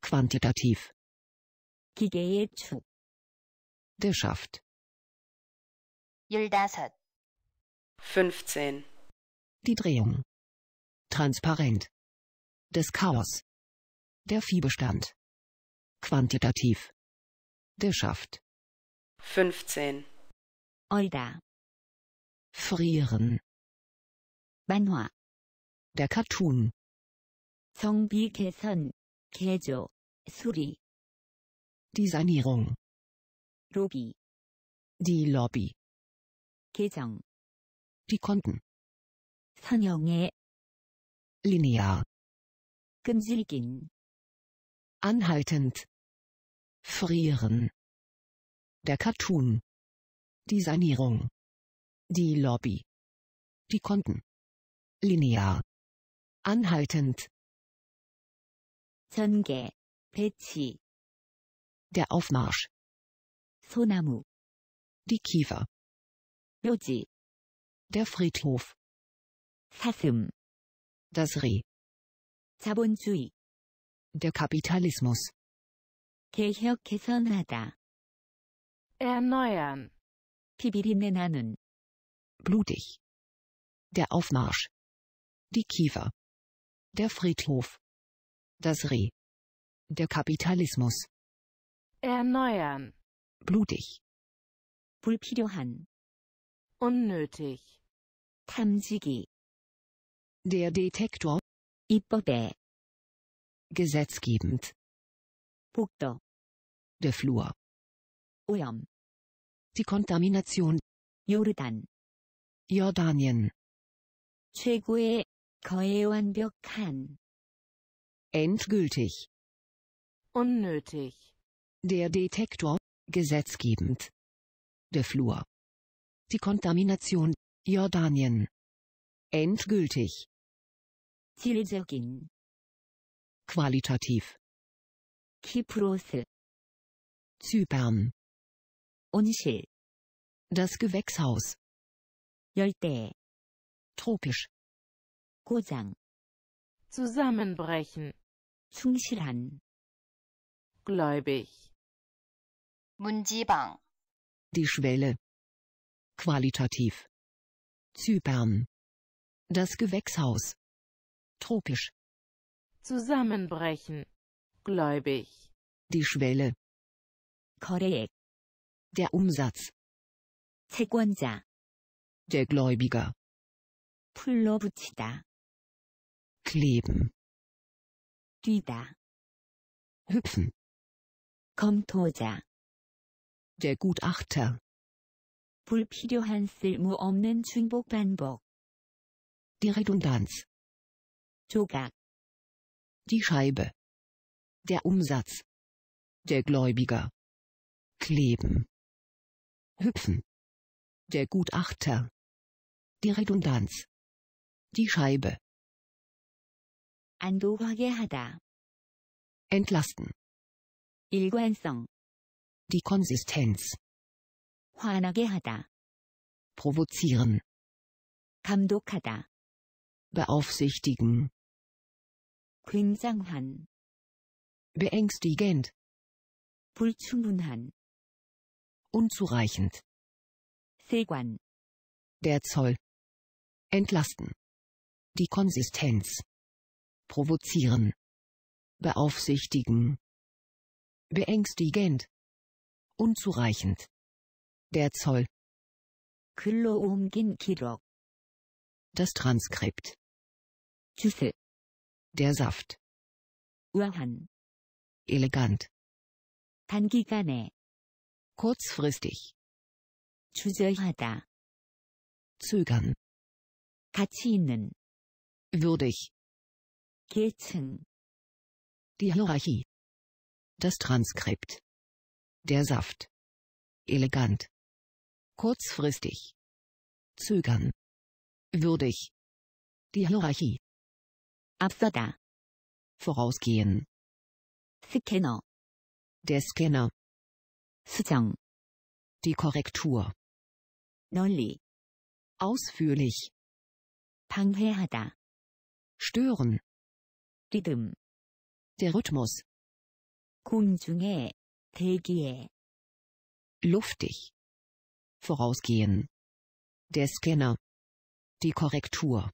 quantitativ 기계의 축 der Schaft 15 15 Die Drehung transparent des Chaos der Viehbestand. Quantitativ. Der Schaft. 15. Olda. Frieren. 만화. Der Cartoon. 정비 개선, Kejo. Suri. Die Sanierung. 로비. Die Lobby. 계정. Die Konten. 선형의. Linear. 끈질긴. Anhaltend. Frieren. Der Cartoon. Die Sanierung. Die Lobby. Die Konten. Linear. Anhaltend. 전개, 배치. Der Aufmarsch. 소나무. Die Kiefer. 묘지. Der Friedhof. 사슴. Das Reh. 자본주의. Der Kapitalismus. 개혁 개선하다. Erneuern. 비비린내 나는. Blutig. Der Aufmarsch. Die Kiefer. Der Friedhof. Das Reh. Der Kapitalismus. Erneuern. Blutig. 불필요한. Unnötig. 탐지기. Der Detektor. 입법에 gesetzgebend Punkter. Der Flur. Uyam. Die Kontamination. Jordan. Jordanien. 최고의 거해완벽한. Endgültig. Unnötig. Der Detektor. Gesetzgebend. Der Flur. Die Kontamination. Jordanien. Endgültig. ziel적인. Qualitativ. Kypros. Zypern. 온실. Das Gewächshaus. Jolte. Tropisch. 고장. Zusammenbrechen. 충실한. Gläubig. Munjibang. Die Schwelle. Qualitativ. Zypern. Das Gewächshaus. Tropisch zusammenbrechen, gläubig, die Schwelle, 거래액, der Umsatz, 채권자, der Gläubiger, 풀러붙이다, kleben, 뛰다, hüpfen, 검토자, der Gutachter, 불필요한 쓸모없는 중복 반복, die Redundanz, 조각, die Scheibe. Der Umsatz. Der Gläubiger. Kleben. Hüpfen. Der Gutachter. Die Redundanz. Die Scheibe. 안도하게 Entlasten. 일관성. Die Konsistenz. 화나게 하다. Provozieren. 감독하다. Beaufsichtigen. 굉장한 beängstigend 불충분한 unzureichend 세관 der Zoll entlasten die Konsistenz provozieren beaufsichtigen beängstigend unzureichend der Zoll 글로 옮긴 기록 das Transkript 주세 der Saft. 우아한. Elegant. 단기간에. Kurzfristig. 주저하다. Zögern. 가치 있는. Würdig. 계층. Die Hierarchie. Das Transkript. Der Saft. Elegant. Kurzfristig. Zögern. Würdig. Die Hierarchie. 앞서다. vorausgehen. Scanner. Der Scanner. 수정. Die Korrektur. 널리. Ausführlich. 방해하다. Stören. 리듬. Der Rhythmus. 공중에, 대기에. Luftig. Vorausgehen. Der Scanner. Die Korrektur.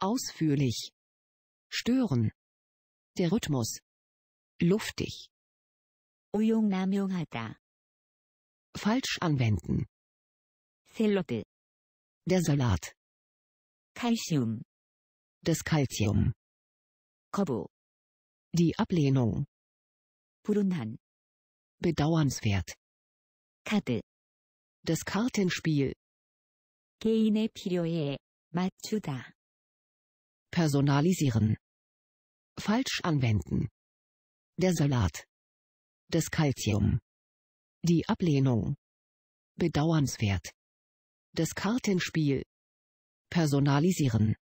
Ausführlich stören. Der Rhythmus. Luftig. 우용남용하다. Falsch anwenden. 샐러드. Der Salat. Calcium. Das Calcium. Kobo. Die Ablehnung. 불운한. Bedauernswert. 카드. Das Kartenspiel. 개인의 필요에 맞추다. Personalisieren. Falsch anwenden. Der Salat. Das Kalzium. Die Ablehnung. Bedauernswert. Das Kartenspiel. Personalisieren.